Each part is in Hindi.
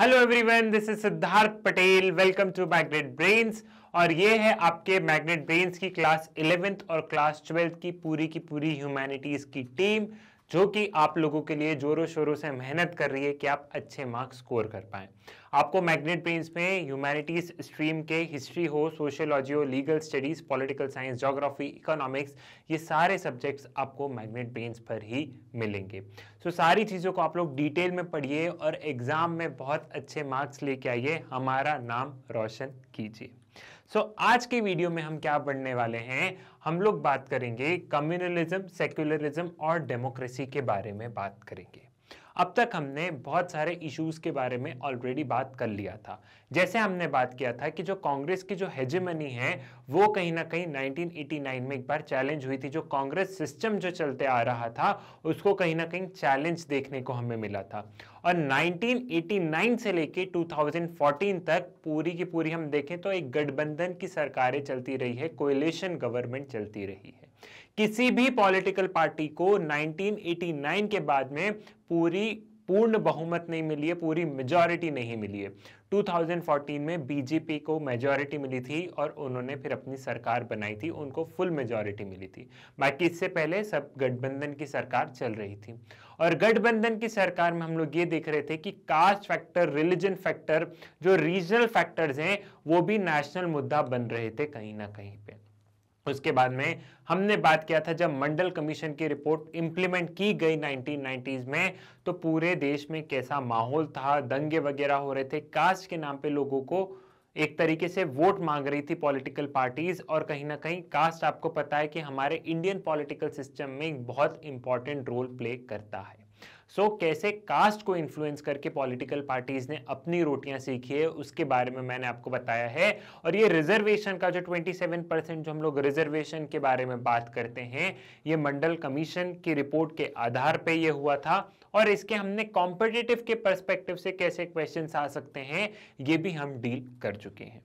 Hello everyone this is Siddharth Patel welcome to Magnet Brains और ये है आपके मैग्नेट ब्रेन्स की क्लास इलेवेंथ और क्लास ट्वेल्थ की पूरी की पूरी ह्यूमैनिटीज़ की टीम जो कि आप लोगों के लिए जोरों शोरों से मेहनत कर रही है कि आप अच्छे मार्क्स स्कोर कर पाए आपको मैग्नेट पेंस में ह्यूमैनिटीज़ स्ट्रीम के हिस्ट्री हो सोशियोलॉजी हो legal studies political science geography economics ये सारे सब्जेक्ट्स आपको मैग्नेट पेंस पर ही मिलेंगे सो so, सारी चीज़ों को आप लोग डिटेल में पढ़िए और एग्ज़ाम में बहुत अच्छे मार्क्स लेके आइए हमारा नाम रोशन कीजिए सो so, आज के वीडियो में हम क्या पढ़ने वाले हैं हम लोग बात करेंगे कम्युनलिज्म सेक्युलरिज्म और डेमोक्रेसी के बारे में बात करेंगे अब तक हमने बहुत सारे इश्यूज के बारे में ऑलरेडी बात कर लिया था जैसे हमने बात किया था कि जो कांग्रेस की जो हेजेमनी है वो कहीं ना कहीं 1989 में एक बार चैलेंज हुई थी जो कांग्रेस सिस्टम जो चलते आ रहा था उसको कहीं ना कहीं चैलेंज देखने को हमें मिला था और 1989 से लेके 2014 तक पूरी की पूरी हम देखें तो एक गठबंधन की सरकारें चलती रही है कोयलेशन गवर्नमेंट चलती रही है किसी भी पॉलिटिकल पार्टी को 1989 के बाद में पूरी पूर्ण बहुमत नहीं मिली है पूरी मेजॉरिटी नहीं मिली है 2014 में बीजेपी को मेजॉरिटी मिली थी और उन्होंने फिर अपनी सरकार बनाई थी उनको फुल मेजॉरिटी मिली थी बाकी इससे पहले सब गठबंधन की सरकार चल रही थी और गठबंधन की सरकार में हम लोग ये देख रहे थे कि कास्ट फैक्टर रिलीजन फैक्टर जो रीजनल फैक्टर्स हैं वो भी नेशनल मुद्दा बन रहे थे कहीं ना कहीं पर उसके बाद में हमने बात किया था जब मंडल कमीशन की रिपोर्ट इंप्लीमेंट की गई 1990s में तो पूरे देश में कैसा माहौल था दंगे वगैरह हो रहे थे कास्ट के नाम पे लोगों को एक तरीके से वोट मांग रही थी पॉलिटिकल पार्टीज और कहीं ना कहीं कास्ट आपको पता है कि हमारे इंडियन पॉलिटिकल सिस्टम में बहुत इंपॉर्टेंट रोल प्ले करता है सो so, कैसे कास्ट को इन्फ्लुएंस करके पॉलिटिकल पार्टीज ने अपनी रोटियां सीखी है उसके बारे में मैंने आपको बताया है और ये रिजर्वेशन का जो 27 परसेंट जो हम लोग रिजर्वेशन के बारे में बात करते हैं ये मंडल कमीशन की रिपोर्ट के आधार पर यह हुआ था और इसके हमने कॉम्पिटेटिव के परस्पेक्टिव से कैसे क्वेश्चन आ सकते हैं ये भी हम डील कर चुके हैं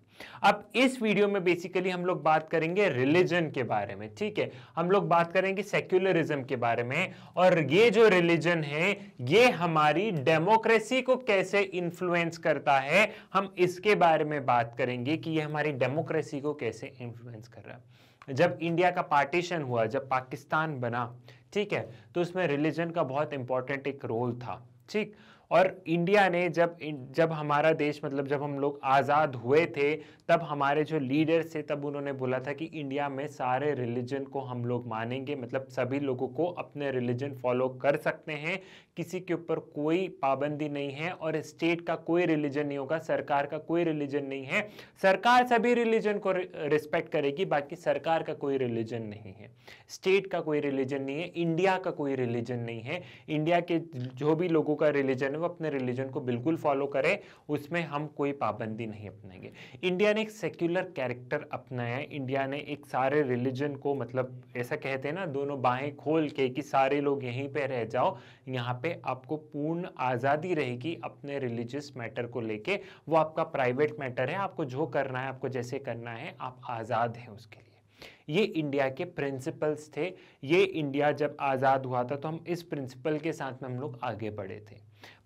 अब इस वीडियो में बेसिकली हम लोग बात करेंगे रिलीजन के बारे में ठीक है हम लोग बात करेंगे सेक्युलरिज्म के बारे में और ये जो रिलीजन है ये हमारी डेमोक्रेसी को कैसे इन्फ्लुएंस करता है हम इसके बारे में बात करेंगे कि ये हमारी डेमोक्रेसी को कैसे इन्फ्लुएंस कर रहा है जब इंडिया का पार्टीशन हुआ जब पाकिस्तान बना ठीक है तो उसमें रिलीजन का बहुत इंपॉर्टेंट एक रोल था ठीक और इंडिया ने जब जब हमारा देश मतलब जब हम लोग आज़ाद हुए थे तब हमारे जो लीडर्स थे तब उन्होंने बोला था कि इंडिया में सारे रिलीजन को हम लोग मानेंगे मतलब सभी लोगों को अपने रिलीजन फॉलो कर सकते हैं किसी के ऊपर कोई पाबंदी नहीं है और स्टेट का कोई रिलीजन नहीं होगा सरकार का कोई रिलीजन नहीं है सरकार सभी रिलीजन को रिस्पेक्ट करेगी बाकी सरकार का कोई रिलीजन नहीं है स्टेट का कोई रिलीजन नहीं है इंडिया का कोई रिलीजन नहीं है इंडिया के जो भी लोगों का रिलीजन है वो अपने रिलीजन को बिल्कुल फॉलो करें उसमें हम कोई पाबंदी नहीं अपनाएंगे इंडिया ने एक सेक्युलर कैरेक्टर अपनाया इंडिया ने एक सारे रिलीजन को मतलब ऐसा कहते हैं ना दोनों बाहें खोल के कि सारे लोग यहीं पर रह जाओ यहाँ पे आपको पूर्ण आज़ादी रहेगी अपने रिलीजियस मैटर को लेके वो आपका प्राइवेट मैटर है आपको जो करना है आपको जैसे करना है आप आज़ाद हैं उसके लिए ये इंडिया के प्रिंसिपल्स थे ये इंडिया जब आज़ाद हुआ था तो हम इस प्रिंसिपल के साथ में हम लोग आगे बढ़े थे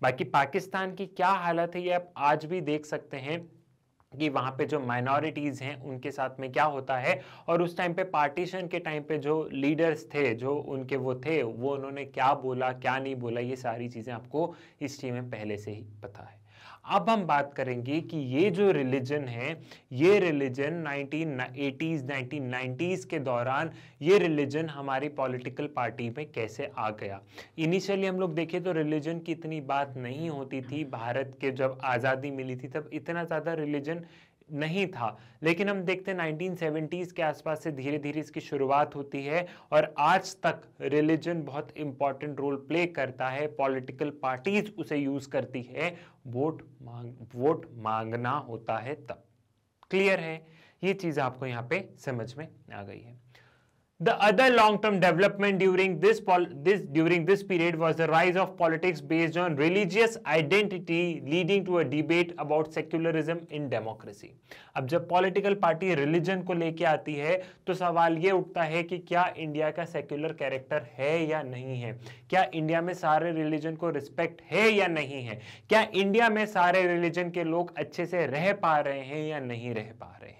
बाकी पाकिस्तान की क्या हालत है ये आप आज भी देख सकते हैं कि वहाँ पे जो माइनॉरिटीज़ हैं उनके साथ में क्या होता है और उस टाइम पे पार्टीशन के टाइम पे जो लीडर्स थे जो उनके वो थे वो उन्होंने क्या बोला क्या नहीं बोला ये सारी चीज़ें आपको हिस्ट्री में पहले से ही पता है अब हम बात करेंगे कि ये जो रिलीजन है ये रिलीजन 1980s 1990s के दौरान ये रिलीजन हमारी पॉलिटिकल पार्टी में कैसे आ गया इनिशियली हम लोग देखें तो रिलीजन की इतनी बात नहीं होती थी भारत के जब आज़ादी मिली थी तब इतना ज़्यादा रिलीजन नहीं था लेकिन हम देखते हैं 1970s के आसपास से धीरे धीरे इसकी शुरुआत होती है और आज तक रिलीजन बहुत इंपॉर्टेंट रोल प्ले करता है पॉलिटिकल पार्टीज उसे यूज करती है वोट मांग वोट मांगना होता है तब क्लियर है ये चीज़ आपको यहाँ पे समझ में आ गई है The other long-term development during this, this, during this period was the rise of politics based on religious identity leading to a debate about secularism in democracy. अब जब पॉलिटिकल पार्टी रिलीजन को लेके आती है तो सवाल ये उठता है कि क्या इंडिया का सेक्युलर कैरेक्टर है या नहीं है क्या इंडिया में सारे रिलीजन को रिस्पेक्ट है या नहीं है क्या इंडिया में सारे रिलीजन के लोग अच्छे से रह पा रहे हैं या नहीं रह पा रहे हैं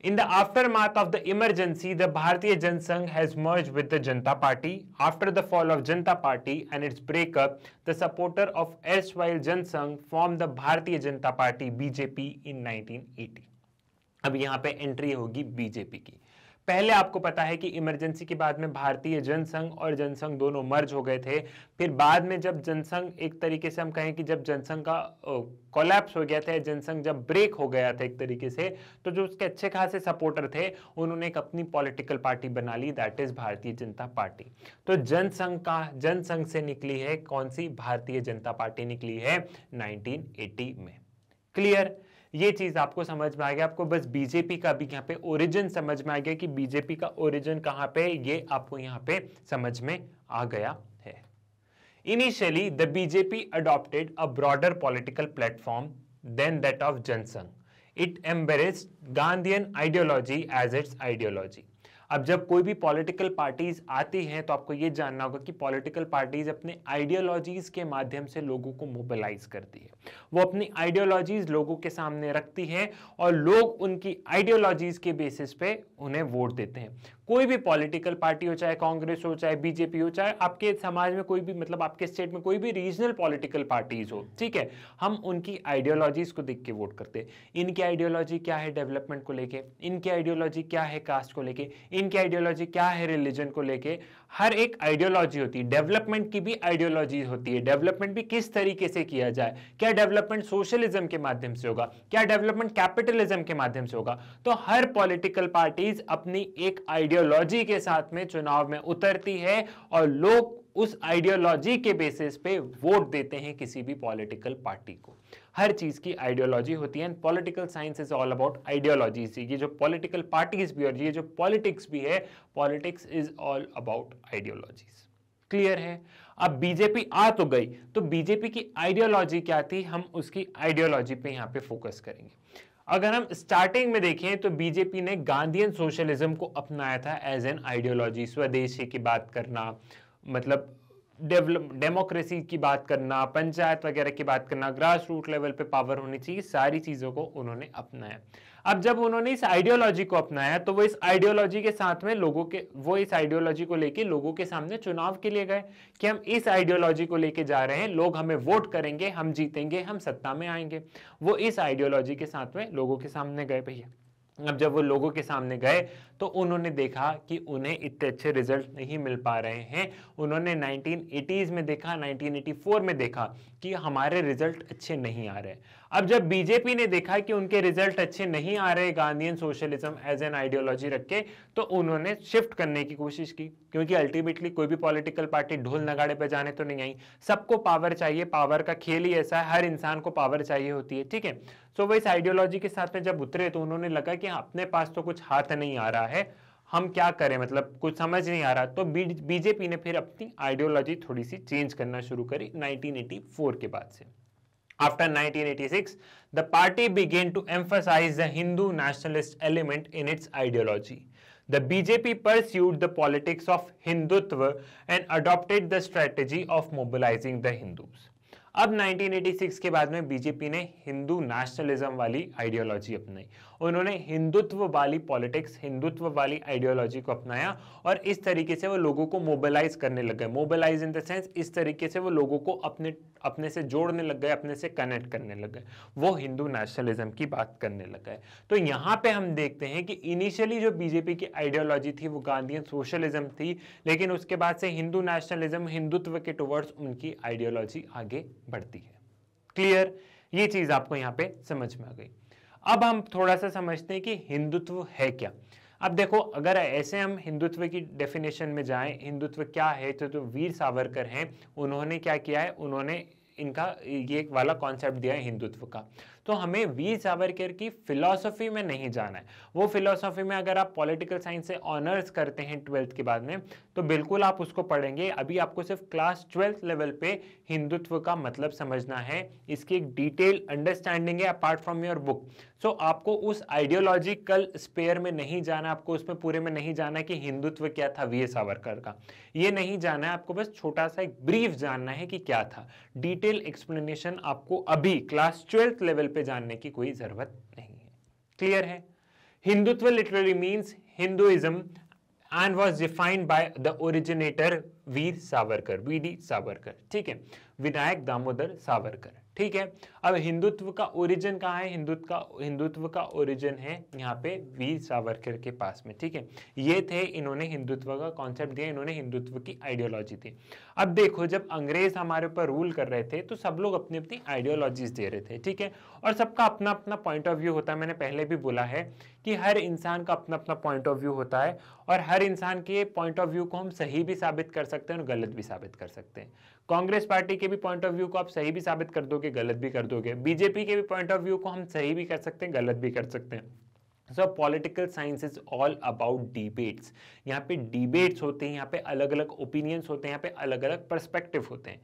In the aftermath of the emergency, the Bharatiya Jansang has merged with the Janata Party. After the fall of Janata Party and its breakup, the supporter of erstwhile Jansang formed the Bharatiya Janata Party BJP in 1980. अब यहाँ पे एंट्री होगी बीजेपी की पहले आपको पता है कि इमरजेंसी के बाद में भारतीय जनसंघ और जनसंघ दोनों मर्ज हो गए थे फिर बाद में जब जनसंघ एक तरीके से हम कहें कि जब जनसंघ का कोलैप्स हो गया था जनसंघ जब ब्रेक हो गया था एक तरीके से तो जो उसके अच्छे खासे सपोर्टर थे उन्होंने एक अपनी पॉलिटिकल पार्टी बना ली दैट इज भारतीय जनता पार्टी तो जनसंघ का जनसंघ से निकली है कौन सी भारतीय जनता पार्टी निकली है नाइनटीन में क्लियर ये चीज आपको समझ में आ गया आपको बस बीजेपी का भी यहाँ पे ओरिजिन समझ में आ गया कि बीजेपी का ओरिजिन कहाँ पे ये आपको यहाँ पे समझ में आ गया है initially the BJP adopted a broader political platform than that of Jana Sangh it embraced Gandhi ideology as its ideology अब जब कोई भी पॉलिटिकल पार्टीज आती हैं तो आपको ये जानना होगा कि पॉलिटिकल पार्टीज अपने आइडियोलॉजीज के माध्यम से लोगों को मोबिलाइज करती है वो अपनी आइडियोलॉजीज लोगों के सामने रखती हैं और लोग उनकी आइडियोलॉजीज के बेसिस पे उन्हें वोट देते हैं कोई भी पॉलिटिकल पार्टी हो चाहे कांग्रेस हो चाहे बीजेपी हो चाहे आपके समाज में कोई भी मतलब आपके स्टेट में कोई भी रीजनल पॉलिटिकल पार्टीज हो ठीक है हम उनकी आइडियोलॉजीज को देख के वोट करते हैं इनकी आइडियोलॉजी क्या है डेवलपमेंट को लेके इनकी आइडियोलॉजी क्या है कास्ट को लेके इनकी आइडियोलॉजी क्या है रिलीजन को लेके हर एक आइडियोलॉजी होती है डेवलपमेंट की भी आइडियोलॉजी होती है डेवलपमेंट भी किस तरीके से किया जाए क्या डेवलपमेंट सोशलिज्म के माध्यम से होगा क्या डेवलपमेंट कैपिटलिज्म के माध्यम से होगा तो हर पॉलिटिकल पार्टीज अपनी एक आइडियोलॉजी के साथ में चुनाव में उतरती है और लोग उस आइडियोलॉजी के बेसिस पे वोट देते हैं किसी भी पॉलिटिकल पार्टी को हर चीज़ की आइडियोलॉजी होती है and political science is all about ideologies ये जो पॉलिटिकल पार्टीज भी और ये जो पॉलिटिक्स भी है politics is all about ideologies clear है अब बीजेपी आ तो गई तो बीजेपी की आइडियोलॉजी क्या थी हम उसकी आइडियोलॉजी पे यहाँ पे फोकस करेंगे अगर हम स्टार्टिंग में देखें तो बीजेपी ने गांधीयन सोशलिज्म को अपनाया था एज एन आइडियोलॉजी स्वदेशी की बात करना मतलब डेवलप डेमोक्रेसी की बात करना पंचायत वगैरह की बात करना ग्रास रूट लेवल पे पावर होनी चाहिए सारी चीज़ों को उन्होंने अपनाया अब जब उन्होंने इस आइडियोलॉजी को अपनाया तो वो इस आइडियोलॉजी के साथ में लोगों के वो इस आइडियोलॉजी को लेके लोगों के सामने चुनाव के लिए गए कि हम इस आइडियोलॉजी को लेके जा रहे हैं लोग हमें वोट करेंगे हम जीतेंगे हम सत्ता में आएंगे वो इस आइडियोलॉजी के साथ में लोगों के सामने गए भैया अब जब वो लोगों के सामने गए तो उन्होंने देखा कि उन्हें इतने अच्छे रिजल्ट नहीं मिल पा रहे हैं उन्होंने 1980s में देखा 1984 में देखा कि हमारे रिजल्ट अच्छे नहीं आ रहे अब जब बीजेपी ने देखा कि उनके रिजल्ट अच्छे नहीं आ रहे Gandhian socialism as an ideology रख के तो उन्होंने शिफ्ट करने की कोशिश की क्योंकि अल्टीमेटली कोई भी पॉलिटिकल पार्टी ढोल नगाड़े पर जाने तो नहीं आई सबको पावर चाहिए पावर का खेल ही ऐसा है हर इंसान को पावर चाहिए होती है ठीक है सो वो इस आइडियोलॉजी के साथ में जब उतरे तो उन्होंने लगा कि हाँ, अपने पास तो कुछ हाथ नहीं आ रहा है हम क्या करें मतलब कुछ समझ नहीं आ रहा तो बीजेपी ने फिर अपनी आइडियोलॉजी थोड़ी सी चेंज करना शुरू करी 1984 के बाद से after 1986 the party began to emphasise the Hindu nationalist element in its ideology the BJP pursued the politics of Hindutva and adopted the strategy of mobilising the Hindus अब 1986 के बाद में बीजेपी ने हिंदू नेशनलिज्म वाली आइडियोलॉजी अपनाई उन्होंने हिंदुत्व वाली पॉलिटिक्स हिंदुत्व वाली आइडियोलॉजी को अपनाया और इस तरीके से वो लोगों को मोबिलाइज करने लग गए मोबिलाइज इन द सेंस इस तरीके से वो लोगों को अपने अपने से जोड़ने लग गए अपने से कनेक्ट करने लग गए वो हिंदू नेशनलिज्म की बात करने लग गए तो यहाँ पे हम देखते हैं कि इनिशियली जो बीजेपी की आइडियोलॉजी थी वो गांधी सोशलिज्म थी लेकिन उसके बाद से हिंदू नेशनलिज्म हिंदुत्व के टुवर्ड्स उनकी आइडियोलॉजी आगे बढ़ती है क्लियर ये चीज़ आपको यहाँ पे समझ में आ गई अब हम थोड़ा सा समझते हैं कि हिंदुत्व है क्या अब देखो अगर ऐसे हम हिंदुत्व की डेफिनेशन में जाएं हिंदुत्व क्या है तो, तो वीर सावरकर हैं उन्होंने क्या किया है उन्होंने इनका ये वाला कॉन्सेप्ट दिया है हिंदुत्व का तो हमें वी सावरकर की फिलोसफी में नहीं जाना है वो फिलोसफी में अगर आप पॉलिटिकल साइंस से ऑनर्स करते हैं ट्वेल्थ के बाद में तो बिल्कुल आप उसको पढ़ेंगे अभी आपको सिर्फ क्लास ट्वेल्थ लेवल पे हिंदुत्व का मतलब समझना है इसकी एक डिटेल अंडरस्टैंडिंग है apart from your book so आपको उस आइडियोलॉजिकल स्पेयर में नहीं जाना आपको उसमें पूरे में नहीं जाना कि हिंदुत्व क्या था वी सावरकर का ये नहीं जाना है आपको बस छोटा सा एक ब्रीफ जानना है कि क्या था डिटेल एक्सप्लेनेशन आपको अभी क्लास ट्वेल्थ लेवल पे जानने की कोई ज़रूरत नहीं है क्लियर है Hindutva literally means Hinduism and was defined by the originator Veer Savarkar V D Savarkar ठीक है विनायक दामोदर सावरकर ठीक है अब हिंदुत्व का ओरिजिन कहाँ है हिंदुत्व का हिंदुत्व का ओरिजिन है यहाँ पे वीर सावरकर के पास में ठीक है ये थे इन्होंने हिंदुत्व का कॉन्सेप्ट दिया इन्होंने हिंदुत्व की आइडियोलॉजी दी अब देखो जब अंग्रेज हमारे ऊपर रूल कर रहे थे तो सब लोग अपनी अपनी आइडियोलॉजीज दे रहे थे ठीक है और सबका अपना अपना पॉइंट ऑफ व्यू होता है मैंने पहले भी बोला है कि हर इंसान का अपना अपना पॉइंट ऑफ व्यू होता है और हर इंसान के पॉइंट ऑफ व्यू को हम सही भी साबित कर सकते हैं और गलत भी साबित कर सकते हैं कांग्रेस पार्टी के भी पॉइंट ऑफ व्यू को आप सही भी साबित कर दोगे गलत भी कर दोगे हो गया बीजेपी के भी पॉइंट ऑफ व्यू को हम सही भी कर सकते हैं गलत भी कर सकते हैं so political science is all about debates यहाँ पे डिबेट्स होते हैं यहाँ पे अलग अलग ओपिनियंस होते हैं यहाँ पे अलग अलग परस्पेक्टिव होते हैं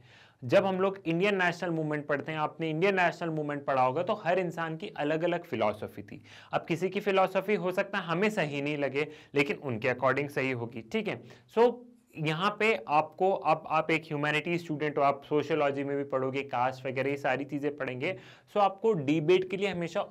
जब हम लोग इंडियन नेशनल मूवमेंट पढ़ते हैं आपने इंडियन नेशनल मूवमेंट पढ़ा होगा तो हर इंसान की अलग अलग फिलॉसफी थी अब किसी की फिलॉसफी हो सकता है हमें सही नहीं लगे लेकिन उनके अकॉर्डिंग सही होगी ठीक है सो so, यहाँ पे आपको अब आप एक ह्यूमैनिटी स्टूडेंट हो आप सोशोलॉजी में भी पढ़ोगे कास्ट वगैरह ये सारी चीज़ें पढ़ेंगे सो आपको डिबेट के लिए हमेशा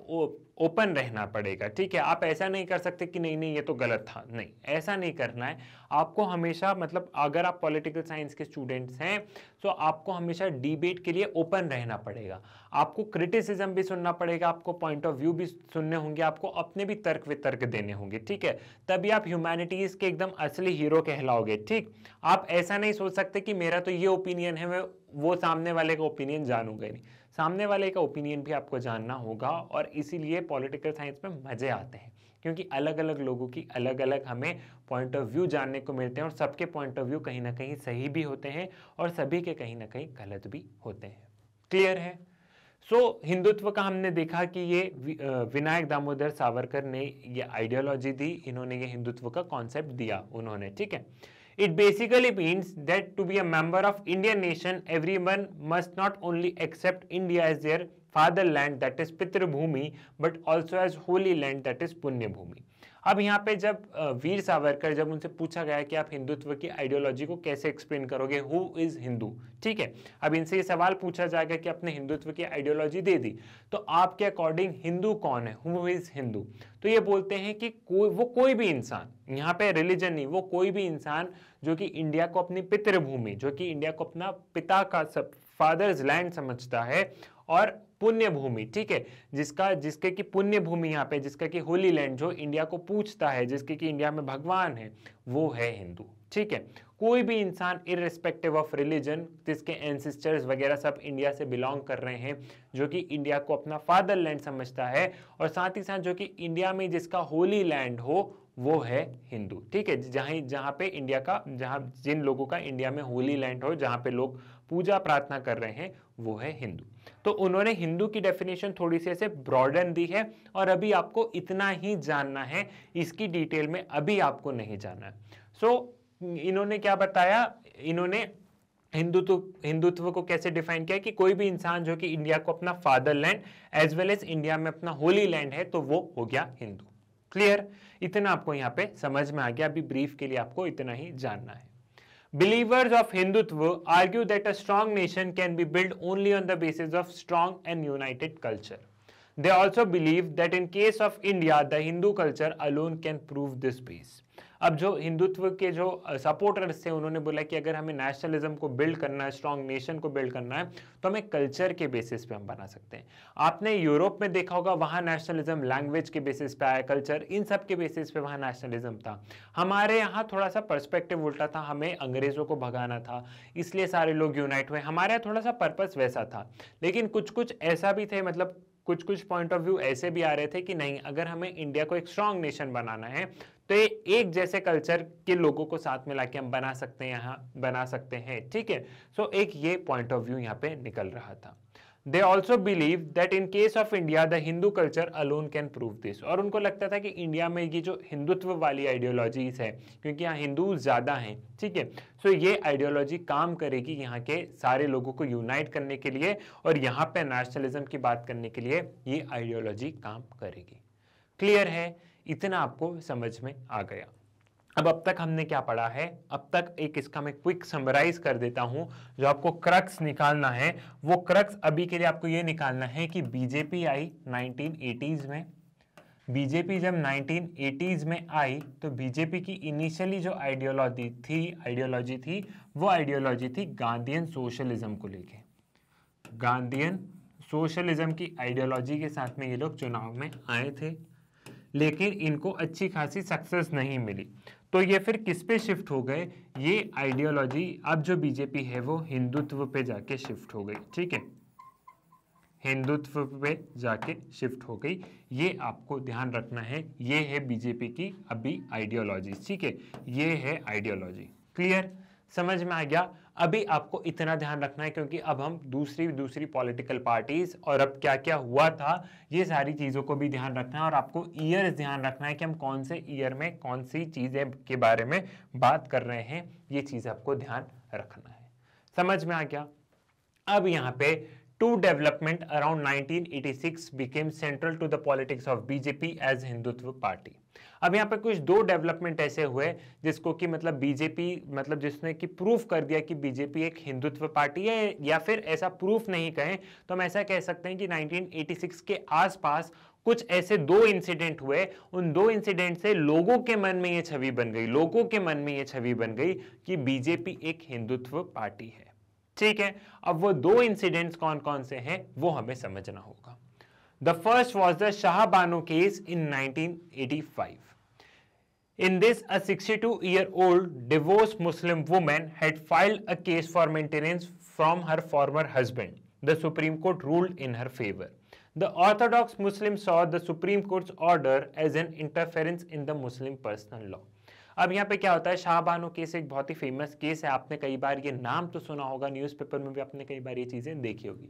ओपन रहना पड़ेगा ठीक है आप ऐसा नहीं कर सकते कि नहीं नहीं ये तो गलत था नहीं ऐसा नहीं करना है आपको हमेशा मतलब अगर आप पॉलिटिकल साइंस के स्टूडेंट्स हैं तो आपको हमेशा डिबेट के लिए ओपन रहना पड़ेगा आपको क्रिटिसिज्म भी सुनना पड़ेगा आपको पॉइंट ऑफ व्यू भी सुनने होंगे आपको अपने भी तर्क वितर्क देने होंगे ठीक है तभी आप ह्यूमैनिटीज़ के एकदम असली हीरो कहलाओगे ठीक आप ऐसा नहीं सोच सकते कि मेरा तो ये ओपिनियन है मैं वो सामने वाले का ओपिनियन जानूंगा नहीं सामने वाले का ओपिनियन भी आपको जानना होगा और इसीलिए पॉलिटिकल साइंस में मज़े आते हैं क्योंकि अलग अलग लोगों की अलग अलग हमें पॉइंट ऑफ व्यू जानने को मिलते हैं और सबके पॉइंट ऑफ व्यू कहीं ना कहीं सही भी होते हैं और सभी के कहीं ना कहीं गलत भी होते हैं क्लियर है सो so, हिंदुत्व का हमने देखा कि ये विनायक दामोदर सावरकर ने ये आइडियोलॉजी दी इन्होंने ये हिंदुत्व का कॉन्सेप्ट दिया उन्होंने ठीक है It basically means that to be a member of Indian nation, everyone must not only accept India as their fatherland that is bhumi, but also as holy land that is Punya Bhumi. अब यहाँ पे जब वीर सावरकर जब उनसे पूछा गया कि आप हिंदुत्व की आइडियोलॉजी को कैसे एक्सप्लेन करोगे हु इज हिंदू ठीक है अब इनसे ये सवाल पूछा जाएगा कि आपने हिंदुत्व की आइडियोलॉजी दे दी तो आपके अकॉर्डिंग हिंदू कौन है हु इज हिंदू तो ये बोलते हैं कि कोई वो कोई भी इंसान यहाँ पे रिलीजन नहीं वो कोई भी इंसान जो कि इंडिया को अपनी पितृभूमि जो कि इंडिया को अपना पिता का सब फादर्स लैंड समझता है और पुण्य भूमि ठीक है जिसका जिसके की पुण्य भूमि यहाँ पे जिसका कि होली लैंड जो इंडिया को पूछता है जिसके कि इंडिया में भगवान है वो है हिंदू ठीक है कोई भी इंसान इरेस्पेक्टिव ऑफ रिलीजन जिसके एंसिस्टर्स वगैरह सब इंडिया से बिलोंग कर रहे हैं जो कि इंडिया को अपना फादर लैंड समझता है और साथ ही साथ जो कि इंडिया में जिसका होली लैंड हो वो है हिंदू ठीक है जहाँ जहाँ पे इंडिया का जहाँ जिन लोगों का इंडिया में होली लैंड हो जहाँ पे लोग पूजा प्रार्थना कर रहे हैं वो है हिंदू तो उन्होंने हिंदू की डेफिनेशन थोड़ी सी ऐसे ब्रॉडन दी है और अभी आपको इतना ही जानना है इसकी डिटेल में अभी आपको नहीं जानना है सो so, इन्होंने क्या बताया इन्होंने हिंदुत्व हिंदुत्व को कैसे डिफाइन किया कि कोई भी इंसान जो कि इंडिया को अपना fatherland as well as India में अपना होली लैंड है तो वो हो गया हिंदू क्लियर इतना आपको यहाँ पे समझ में आ गया अभी ब्रीफ के लिए आपको इतना ही जानना है Believers of Hindutva argue that a strong nation can be built only on the basis of strong and united culture. They also believe that in case of India, the Hindu culture alone can prove this base. अब जो हिंदुत्व के जो सपोर्टर्स थे उन्होंने बोला कि अगर हमें नेशनलिज्म को बिल्ड करना है स्ट्रॉन्ग नेशन को बिल्ड करना है तो हमें कल्चर के बेसिस पे हम बना सकते हैं आपने यूरोप में देखा होगा वहाँ नेशनलिज्म लैंग्वेज के बेसिस पे आया कल्चर इन सब के बेसिस पे वहाँ नेशनलिज्म था हमारे यहाँ थोड़ा सा परस्पेक्टिव उल्टा था हमें अंग्रेज़ों को भगाना था इसलिए सारे लोग यूनाइट हुए हमारे यहाँ थोड़ा सा पर्पज़ वैसा था लेकिन कुछ कुछ ऐसा भी थे मतलब कुछ कुछ पॉइंट ऑफ व्यू ऐसे भी आ रहे थे कि नहीं अगर हमें इंडिया को एक स्ट्रांग नेशन बनाना है तो ये एक जैसे कल्चर के लोगों को साथ मिला के हम बना सकते हैं यहाँ बना सकते हैं ठीक है सो एक ये पॉइंट ऑफ व्यू यहाँ पे निकल रहा था they also believe that in case of India the Hindu culture alone can prove this और उनको लगता था कि इंडिया में ये जो हिंदुत्व वाली आइडियोलॉजीज है क्योंकि यहाँ हिंदू ज़्यादा हैं ठीक है सो so ये आइडियोलॉजी काम करेगी यहाँ के सारे लोगों को यूनाइट करने के लिए और यहाँ पे नेशनलिज्म की बात करने के लिए ये आइडियोलॉजी काम करेगी क्लियर है इतना आपको समझ में आ गया अब अब तक हमने क्या पढ़ा है अब तक एक इसका मैं क्विक समराइज कर देता हूं जो आपको क्रक्स निकालना है वो क्रक्स अभी के लिए आपको ये निकालना है कि बीजेपी आई 1980s में बीजेपी जब 1980s में आई तो बीजेपी की इनिशियली जो आइडियोलॉजी थी आइडियोलॉजी थी वो आइडियोलॉजी थी गांधीयन सोशलिज्म को लेके गांधीयन सोशलिज्म की आइडियोलॉजी के साथ में ये लोग चुनाव में आए थे लेकिन इनको अच्छी खासी सक्सेस नहीं मिली तो ये फिर किस पे शिफ्ट हो गए ये आइडियोलॉजी अब जो बीजेपी है वो हिंदुत्व पे जाके शिफ्ट हो गई ठीक है हिंदुत्व पे जाके शिफ्ट हो गई ये आपको ध्यान रखना है ये है बीजेपी की अभी आइडियोलॉजी ठीक है ये है आइडियोलॉजी क्लियर समझ में आ गया अभी आपको इतना ध्यान रखना है क्योंकि अब हम दूसरी दूसरी पॉलिटिकल पार्टीज और अब क्या क्या हुआ था ये सारी चीज़ों को भी ध्यान रखना है और आपको ईयर ध्यान रखना है कि हम कौन से ईयर में कौन सी चीज़ें के बारे में बात कर रहे हैं ये चीज़ आपको ध्यान रखना है समझ में आ गया अब यहाँ पे around nineteen eighty 1986 became central to the politics of BJP as Hindutva party अब यहाँ पर कुछ दो डेवलपमेंट ऐसे हुए जिसको कि मतलब बीजेपी मतलब जिसने कि प्रूफ कर दिया कि बीजेपी एक हिंदुत्व पार्टी है या फिर ऐसा प्रूफ नहीं कहें तो हम ऐसा कह सकते हैं कि 1986 के आसपास कुछ ऐसे दो इंसिडेंट हुए उन दो इंसिडेंट से लोगों के मन में ये छवि बन गई लोगों के मन में ये छवि बन गई कि बीजेपी एक हिंदुत्व पार्टी है ठीक है अब वो दो इंसिडेंट्स कौन कौन से हैं वो हमें समझना होगा the first was the Shahbano case in 1985 In this, a 62-year-old divorced Muslim woman had filed a case for maintenance from her former husband. The Supreme Court ruled in her favor. The Orthodox Muslim saw the Supreme Court's order as an interference in the Muslim personal law. अब यहाँ पे क्या होता है शाहबानो केस एक बहुत ही फेमस केस है आपने कई बार ये नाम तो सुना होगा न्यूज़पेपर में भी आपने कई बार ये चीज़ें देखी होगी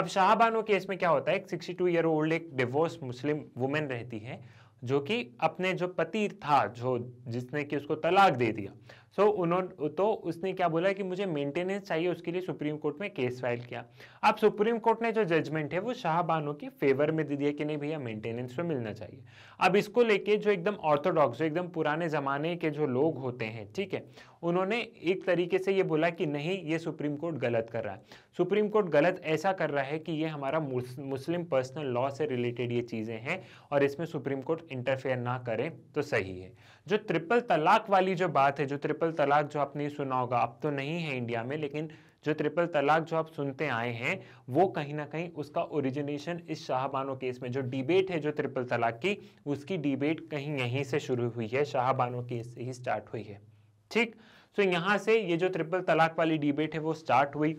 अब शाहबानो केस में क्या होता है एक 62 ईयर ओल्ड एक डिवोर्स मुस्लिम वुमेन रहती है जो कि अपने जो पति था जो जिसने कि उसको तलाक दे दिया सो so, उन्होंने तो उसने क्या बोला कि मुझे मेंटेनेंस चाहिए उसके लिए सुप्रीम कोर्ट में केस फाइल किया अब सुप्रीम कोर्ट ने जो जजमेंट है वो शाहबानो की फेवर में दे दिया कि नहीं भैया मेंटेनेंस में मिलना चाहिए अब इसको लेके जो एकदम ऑर्थोडॉक्स जो एकदम पुराने ज़माने के जो लोग होते हैं ठीक है उन्होंने एक तरीके से ये बोला कि नहीं ये सुप्रीम कोर्ट गलत कर रहा है सुप्रीम कोर्ट गलत ऐसा कर रहा है कि ये हमारा मुस्लिम पर्सनल लॉ से रिलेटेड ये चीज़ें हैं और इसमें सुप्रीम कोर्ट इंटरफेयर ना करें तो सही है जो ट्रिपल तलाक वाली जो बात है जो ट्रिपल तलाक जो आपने सुना होगा अब तो नहीं है इंडिया में लेकिन जो ट्रिपल तलाक जो आप सुनते आए हैं वो कहीं ना कहीं उसका ओरिजिनेशन इस शाहबानो केस में जो डिबेट है जो ट्रिपल तलाक की उसकी डिबेट कहीं यहीं से शुरू हुई है शाहबानो केस से ही स्टार्ट हुई है ठीक तो यहाँ से ये जो ट्रिपल तलाक वाली डिबेट है वो स्टार्ट हुई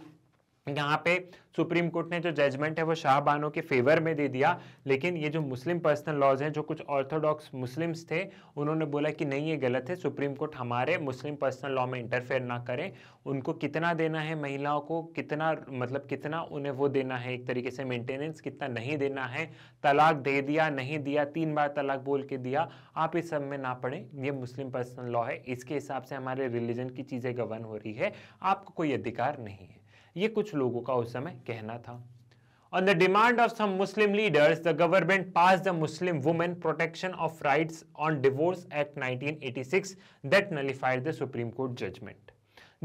यहाँ पे सुप्रीम कोर्ट ने जो जजमेंट है वो शाहबानों के फेवर में दे दिया लेकिन ये जो मुस्लिम पर्सनल लॉज हैं जो कुछ ऑर्थोडॉक्स मुस्लिम्स थे उन्होंने बोला कि नहीं ये गलत है सुप्रीम कोर्ट हमारे मुस्लिम पर्सनल लॉ में इंटरफेयर ना करें उनको कितना देना है महिलाओं को कितना मतलब कितना उन्हें वो देना है एक तरीके से मेंटेनेंस कितना नहीं देना है तलाक दे दिया नहीं दिया तीन बार तलाक बोल के दिया आप इस सब में ना पढ़ें ये मुस्लिम पर्सनल लॉ है इसके हिसाब से हमारे रिलीजन की चीज़ें गवर्न हो रही है आपको कोई अधिकार नहीं है ये कुछ लोगों का उस समय कहना था on the demand of some Muslim leaders the government pass the Muslim women protection of right on divorce act nineteen eighty six that nullified the Supreme Court judgment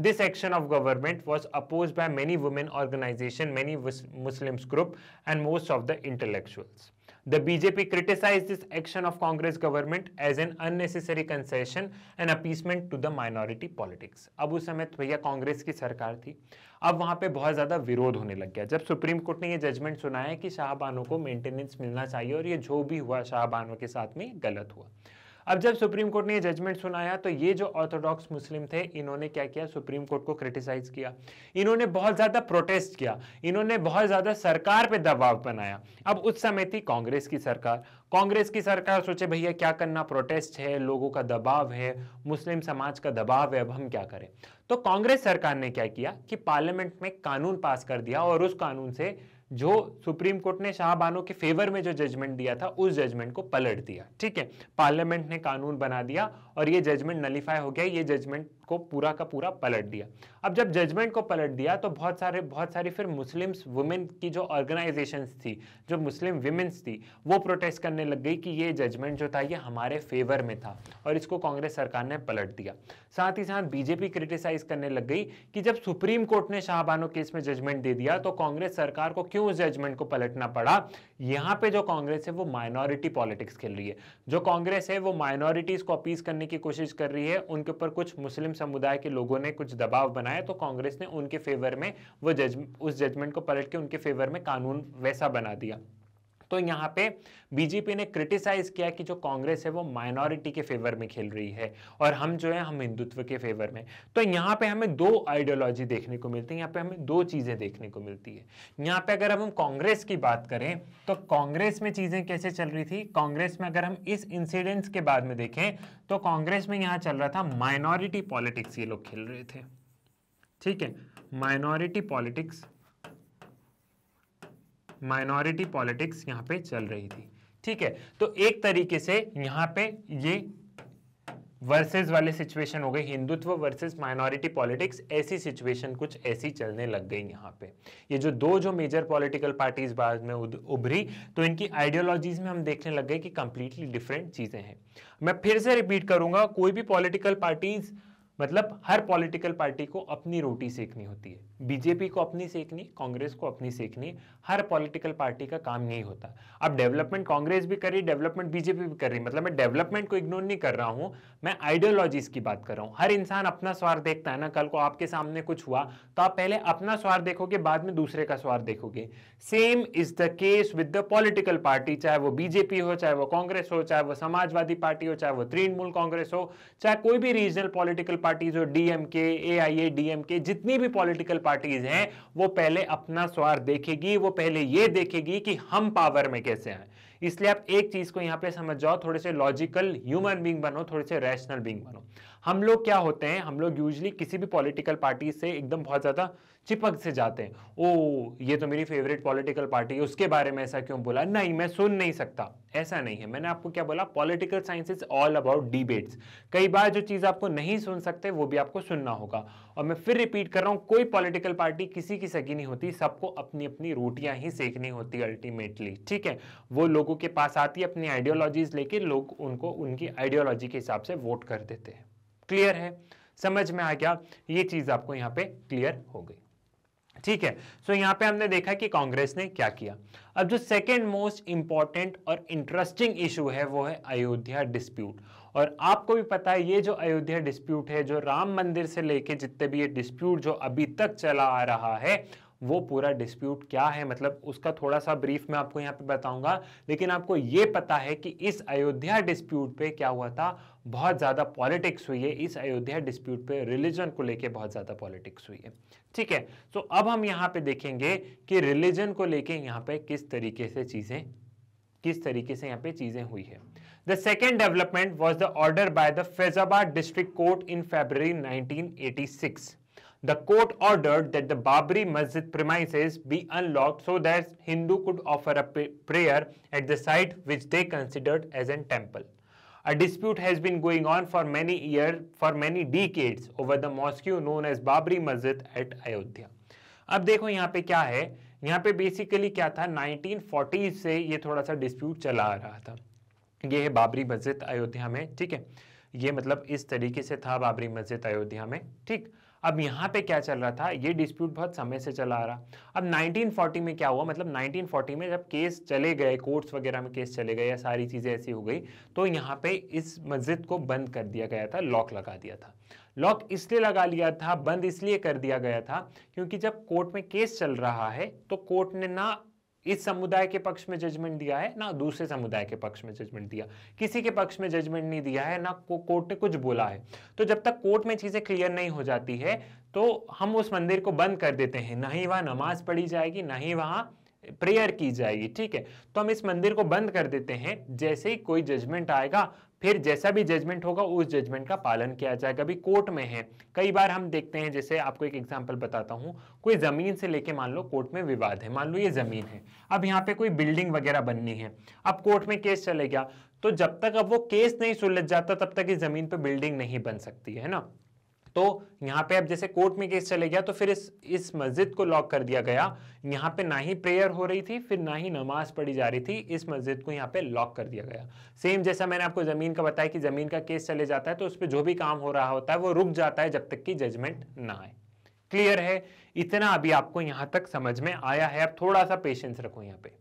this action of government was oppose by many women organisation many Muslims group and most of the intellectuals The BJP criticized this action of Congress government as an unnecessary concession and appeasement to the minority politics. अब उस समय भैया कांग्रेस की सरकार थी अब वहां पे बहुत ज़्यादा विरोध होने लग गया जब सुप्रीम कोर्ट ने ये जजमेंट सुनाया कि शाहबानों को मेंटेनेंस मिलना चाहिए और ये जो भी हुआ शाहबानों के साथ में गलत हुआ अब जब सुप्रीम कोर्ट ने ये जजमेंट सुनाया तो ये जो ऑर्थोडॉक्स मुस्लिम थे इन्होंने क्या किया सुप्रीम कोर्ट को क्रिटिसाइज किया इन्होंने बहुत ज़्यादा प्रोटेस्ट किया इन्होंने बहुत ज़्यादा सरकार पे दबाव बनाया अब उस समय थी कांग्रेस की सरकार कांग्रेस की सरकार सोचे भैया क्या करना प्रोटेस्ट है लोगों का दबाव है मुस्लिम समाज का दबाव है अब हम क्या करें तो कांग्रेस सरकार ने क्या किया कि पार्लियामेंट में कानून पास कर दिया और उस कानून से जो सुप्रीम कोर्ट ने शाहबानो के फेवर में जो जजमेंट दिया था उस जजमेंट को पलट दिया ठीक है पार्लियामेंट ने कानून बना दिया और ये जजमेंट नलीफाई हो गया ये जजमेंट को पूरा का पूरा पलट दिया अब जब जजमेंट को पलट दिया तो बहुत सारे बहुत सारी फिर मुस्लिम वुमेन की जो ऑर्गेनाइजेशन थी जो मुस्लिम वीमेंस थी वो प्रोटेस्ट करने लग गई कि ये जजमेंट जो था ये हमारे फेवर में था और इसको कांग्रेस सरकार ने पलट दिया साथ ही साथ बीजेपी क्रिटिसाइज करने लग गई कि जब सुप्रीम कोर्ट ने शाहबानो केस में जजमेंट दे दिया तो कांग्रेस सरकार को क्यों उस जजमेंट को पलटना पड़ा यहाँ पे जो कांग्रेस है वो माइनॉरिटी पॉलिटिक्स खेल रही है जो कांग्रेस है वो माइनॉरिटीज को अपीस करने की कोशिश कर रही है उनके ऊपर कुछ मुस्लिम समुदाय के लोगों ने कुछ दबाव बनाया तो कांग्रेस ने उनके फेवर में वो जज उस जजमेंट को पलट के उनके फेवर में कानून वैसा बना दिया तो यहाँ पे बीजेपी ने क्रिटिसाइज किया कि जो कांग्रेस है वो माइनॉरिटी के फेवर में खेल रही है और हम जो है हम हिंदुत्व के फेवर में तो यहाँ पे हमें दो आइडियोलॉजी देखने को मिलती है यहाँ पे हमें दो चीजें देखने को मिलती है यहाँ पे अगर हम कांग्रेस की बात करें तो कांग्रेस में चीजें कैसे चल रही थी कांग्रेस में अगर हम इस इंसिडेंट्स के बाद में देखें तो कांग्रेस में यहाँ चल रहा था माइनॉरिटी पॉलिटिक्स ये लोग खेल रहे थे ठीक है माइनॉरिटी पॉलिटिक्स माइनॉरिटी पॉलिटिक्स यहां पे चल रही थी ठीक है तो एक तरीके से यहां पे ये वर्सेस वाले सिचुएशन हो गए हिंदुत्व वर्सेस माइनॉरिटी पॉलिटिक्स ऐसी सिचुएशन कुछ ऐसी चलने लग गई यहाँ पे ये जो दो जो मेजर पॉलिटिकल पार्टीज बाद में उभरी तो इनकी आइडियोलॉजीज में हम देखने लग गए कि कंप्लीटली डिफरेंट चीज़ें हैं मैं फिर से रिपीट करूंगा कोई भी पॉलिटिकल पार्टीज़ मतलब हर पॉलिटिकल पार्टी को अपनी रोटी सेकनी होती है बीजेपी को अपनी सेकनी कांग्रेस को अपनी सेकनी हर पॉलिटिकल पार्टी का काम नहीं होता अब डेवलपमेंट कांग्रेस भी कर रही डेवलपमेंट बीजेपी भी कर रही मतलब मैं डेवलपमेंट को इग्नोर नहीं कर रहा हूं मैं आइडियोलॉजीज की बात कर रहा हूं हर इंसान अपना स्वार्थ देखता है ना कल को आपके सामने कुछ हुआ तो आप पहले अपना स्वार्थ देखोगे बाद में दूसरे का स्वार देखोगे same is the case with the political party चाहे वो बीजेपी हो चाहे वो कांग्रेस हो चाहे वो समाजवादी पार्टी हो चाहे वो तृणमूल कांग्रेस हो चाहे कोई भी रीजनल पॉलिटिकल पार्टी पार्टीज हो डीएमके ए डीएमके जितनी भी पॉलिटिकल पार्टीज हैं वो पहले अपना स्वार्थ देखेगी वो पहले ये देखेगी कि हम पावर में कैसे हैं इसलिए आप एक चीज को यहाँ पे समझ जाओ थोड़े से लॉजिकल ह्यूमन बींग बनो थोड़े से रैशनल बींग बनो हम लोग क्या होते हैं हम लोग यूजली किसी भी पॉलिटिकल पार्टी से एकदम बहुत ज्यादा चिपक से जाते हैं ओ ये तो मेरी फेवरेट पॉलिटिकल पार्टी है उसके बारे में ऐसा क्यों बोला नहीं मैं सुन नहीं सकता ऐसा नहीं है मैंने आपको क्या बोला political science is all about debates कई बार जो चीज़ आपको नहीं सुन सकते वो भी आपको सुनना होगा और मैं फिर रिपीट कर रहा हूँ कोई पॉलिटिकल पार्टी किसी की सगी नहीं होती सबको अपनी अपनी रोटियां ही सेकनी होती अल्टीमेटली ठीक है वो लोगों के पास आती है अपनी आइडियोलॉजीज लेके लोग उनको उनकी आइडियोलॉजी के हिसाब से वोट कर देते हैं क्लियर है समझ में आ गया ये चीज़ आपको यहाँ पे क्लियर हो गई ठीक है सो यहां यहाँ पे हमने देखा कि कांग्रेस ने क्या किया अब जो सेकेंड मोस्ट इंपॉर्टेंट और इंटरेस्टिंग इशू है वो है अयोध्या डिस्प्यूट और आपको भी पता है ये जो अयोध्या डिस्प्यूट है जो राम मंदिर से लेके जितने भी ये डिस्प्यूट जो अभी तक चला आ रहा है वो पूरा डिस्प्यूट क्या है मतलब उसका थोड़ा सा ब्रीफ मैं आपको यहाँ पे बताऊंगा लेकिन आपको ये पता है कि इस अयोध्या डिस्प्यूट पे क्या हुआ था बहुत ज़्यादा पॉलिटिक्स हुई है इस अयोध्या डिस्प्यूट पे रिलीजन को लेके बहुत ज़्यादा पॉलिटिक्स हुई है ठीक है तो अब हम यहां पे देखेंगे कि रिलीजन को लेके यहां पे किस तरीके से चीजें किस तरीके से यहां पे चीजें हुई है the second development was the order by the Faizabad district court in favour nineteen eighty six the court order that the Babri Masjid premises be unlock so that Hindu could offer a prayer at the site which they considered as an temple A dispute has been going on for many years, for many decades over the mosque known as Babri Masjid at Ayodhya. अब देखो यहाँ पे क्या है यहाँ पे बेसिकली क्या था 1940 से ये थोड़ा सा डिस्प्यूट चला आ रहा था ये है बाबरी मस्जिद अयोध्या में ठीक है ये मतलब इस तरीके से था बाबरी मस्जिद अयोध्या में ठीक अब यहाँ पे क्या चल रहा था ये डिस्प्यूट बहुत समय से चला आ रहा अब 1940 में क्या हुआ मतलब 1940 में जब केस चले गए कोर्ट्स वगैरह में केस चले गए या सारी चीज़ें ऐसी हो गई तो यहाँ पे इस मस्जिद को बंद कर दिया गया था लॉक लगा दिया था लॉक इसलिए लगा लिया था बंद इसलिए कर दिया गया था क्योंकि जब कोर्ट में केस चल रहा है तो कोर्ट ने ना इस समुदाय के पक्ष में जजमेंट दिया है ना दूसरे समुदाय के पक्ष में जजमेंट दिया किसी के पक्ष में जजमेंट नहीं दिया है ना को, कोर्ट ने कुछ बोला है तो जब तक कोर्ट में चीज़ें क्लियर नहीं हो जाती है तो हम उस मंदिर को बंद कर देते हैं ना ही वहां नमाज पढ़ी जाएगी ना ही वहां प्रेयर की जाएगी ठीक है तो हम इस मंदिर को बंद कर देते हैं जैसे ही कोई जजमेंट आएगा फिर जैसा भी जजमेंट होगा उस जजमेंट का पालन किया जाएगा अभी कोर्ट में है कई बार हम देखते हैं जैसे आपको एक एग्जाम्पल बताता हूँ कोई ज़मीन से लेके मान लो कोर्ट में विवाद है मान लो ये ज़मीन है अब यहाँ पे कोई बिल्डिंग वगैरह बननी है अब कोर्ट में केस चले गया तो जब तक अब वो केस नहीं सुलझ जाता तब तक इस ज़मीन पर बिल्डिंग नहीं बन सकती है ना तो यहाँ पे अब जैसे कोर्ट में केस चले गया तो फिर इस इस मस्जिद को लॉक कर दिया गया यहाँ पे ना ही प्रेयर हो रही थी फिर ना ही नमाज पढ़ी जा रही थी इस मस्जिद को यहाँ पे लॉक कर दिया गया सेम जैसा मैंने आपको ज़मीन का बताया कि ज़मीन का केस चले जाता है तो उस पर जो भी काम हो रहा होता है वो रुक जाता है जब तक कि जजमेंट ना आए क्लियर है इतना अभी आपको यहाँ तक समझ में आया है अब थोड़ा सा पेशेंस रखो यहाँ पे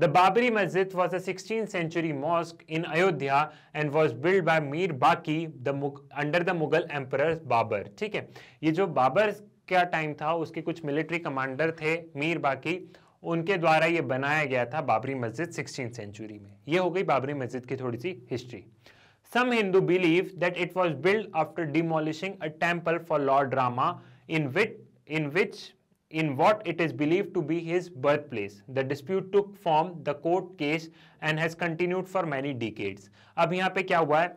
The Babri Masjid was a 16th century mosque in Ayodhya and was built by Mir Baki the under the Mughal emperor Babur. ठीक है ये जो बाबर क्या टाइम था उसके कुछ मिलिट्री कमांडर थे मीर बाकी उनके द्वारा ये बनाया गया था बाबरी मस्जिद सिक्सटीन सेंचुरी में ये हो गई बाबरी मस्जिद की थोड़ी सी history some Hindu believe that it was build after demolishing a temple for lord Rama in which in which in what it is believed to be his birthplace. The dispute took form the court case and has continued for many decades. अब यहाँ पे क्या हुआ है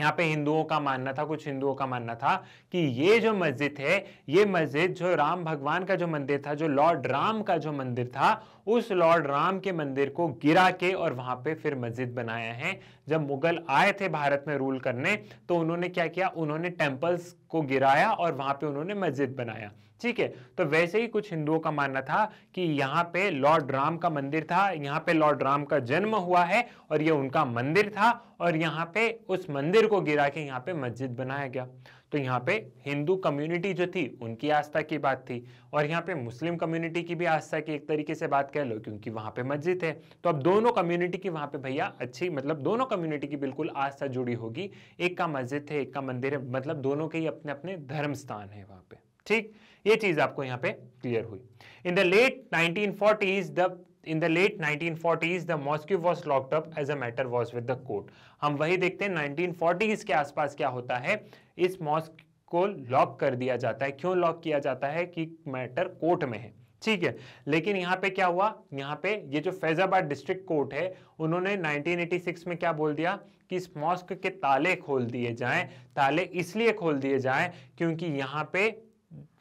यहाँ पे हिंदुओं का मानना था कुछ हिंदुओं का मानना था कि ये जो मस्जिद है ये मस्जिद जो राम भगवान का जो मंदिर था जो लॉर्ड राम का जो मंदिर था उस लॉर्ड राम के मंदिर को गिरा के और वहां पे फिर मस्जिद बनाया है जब मुगल आए थे भारत में रूल करने तो उन्होंने क्या किया उन्होंने टेम्पल्स को गिराया और वहां पे उन्होंने मस्जिद बनाया ठीक है तो वैसे ही कुछ हिंदुओं का मानना था कि यहाँ पे लॉर्ड राम का मंदिर था यहाँ पे लॉर्ड राम का जन्म हुआ है और ये उनका मंदिर था और यहाँ पे उस मंदिर को गिरा के यहाँ पे मस्जिद बनाया गया तो यहाँ पे हिंदू कम्युनिटी जो थी उनकी आस्था की बात थी और यहाँ पे मुस्लिम कम्युनिटी की भी आस्था की एक तरीके से बात कह लो क्योंकि वहां पे मस्जिद है तो अब दोनों कम्युनिटी की वहां पे भैया अच्छी मतलब दोनों कम्युनिटी की बिल्कुल आस्था जुड़ी होगी एक का मस्जिद है एक का मंदिर है मतलब दोनों के ही अपने अपने धर्म स्थान है वहाँ पे ठीक ये चीज आपको यहाँ पे क्लियर हुई in the late nineteen forties the in the late 1940s the mosque was locked up as a matter was with the court हम वही देखते हैं 1940s के आसपास क्या होता है इस मॉस्क को लॉक कर दिया जाता है क्यों लॉक किया जाता है कि मैटर कोर्ट में है ठीक है लेकिन यहाँ पे क्या हुआ यहाँ पे ये जो फैजाबाद डिस्ट्रिक्ट कोर्ट है उन्होंने 1986 में क्या बोल दिया कि इस मॉस्क के ताले खोल दिए जाएं ताले इसलिए खोल दिए जाएं क्योंकि यहाँ पे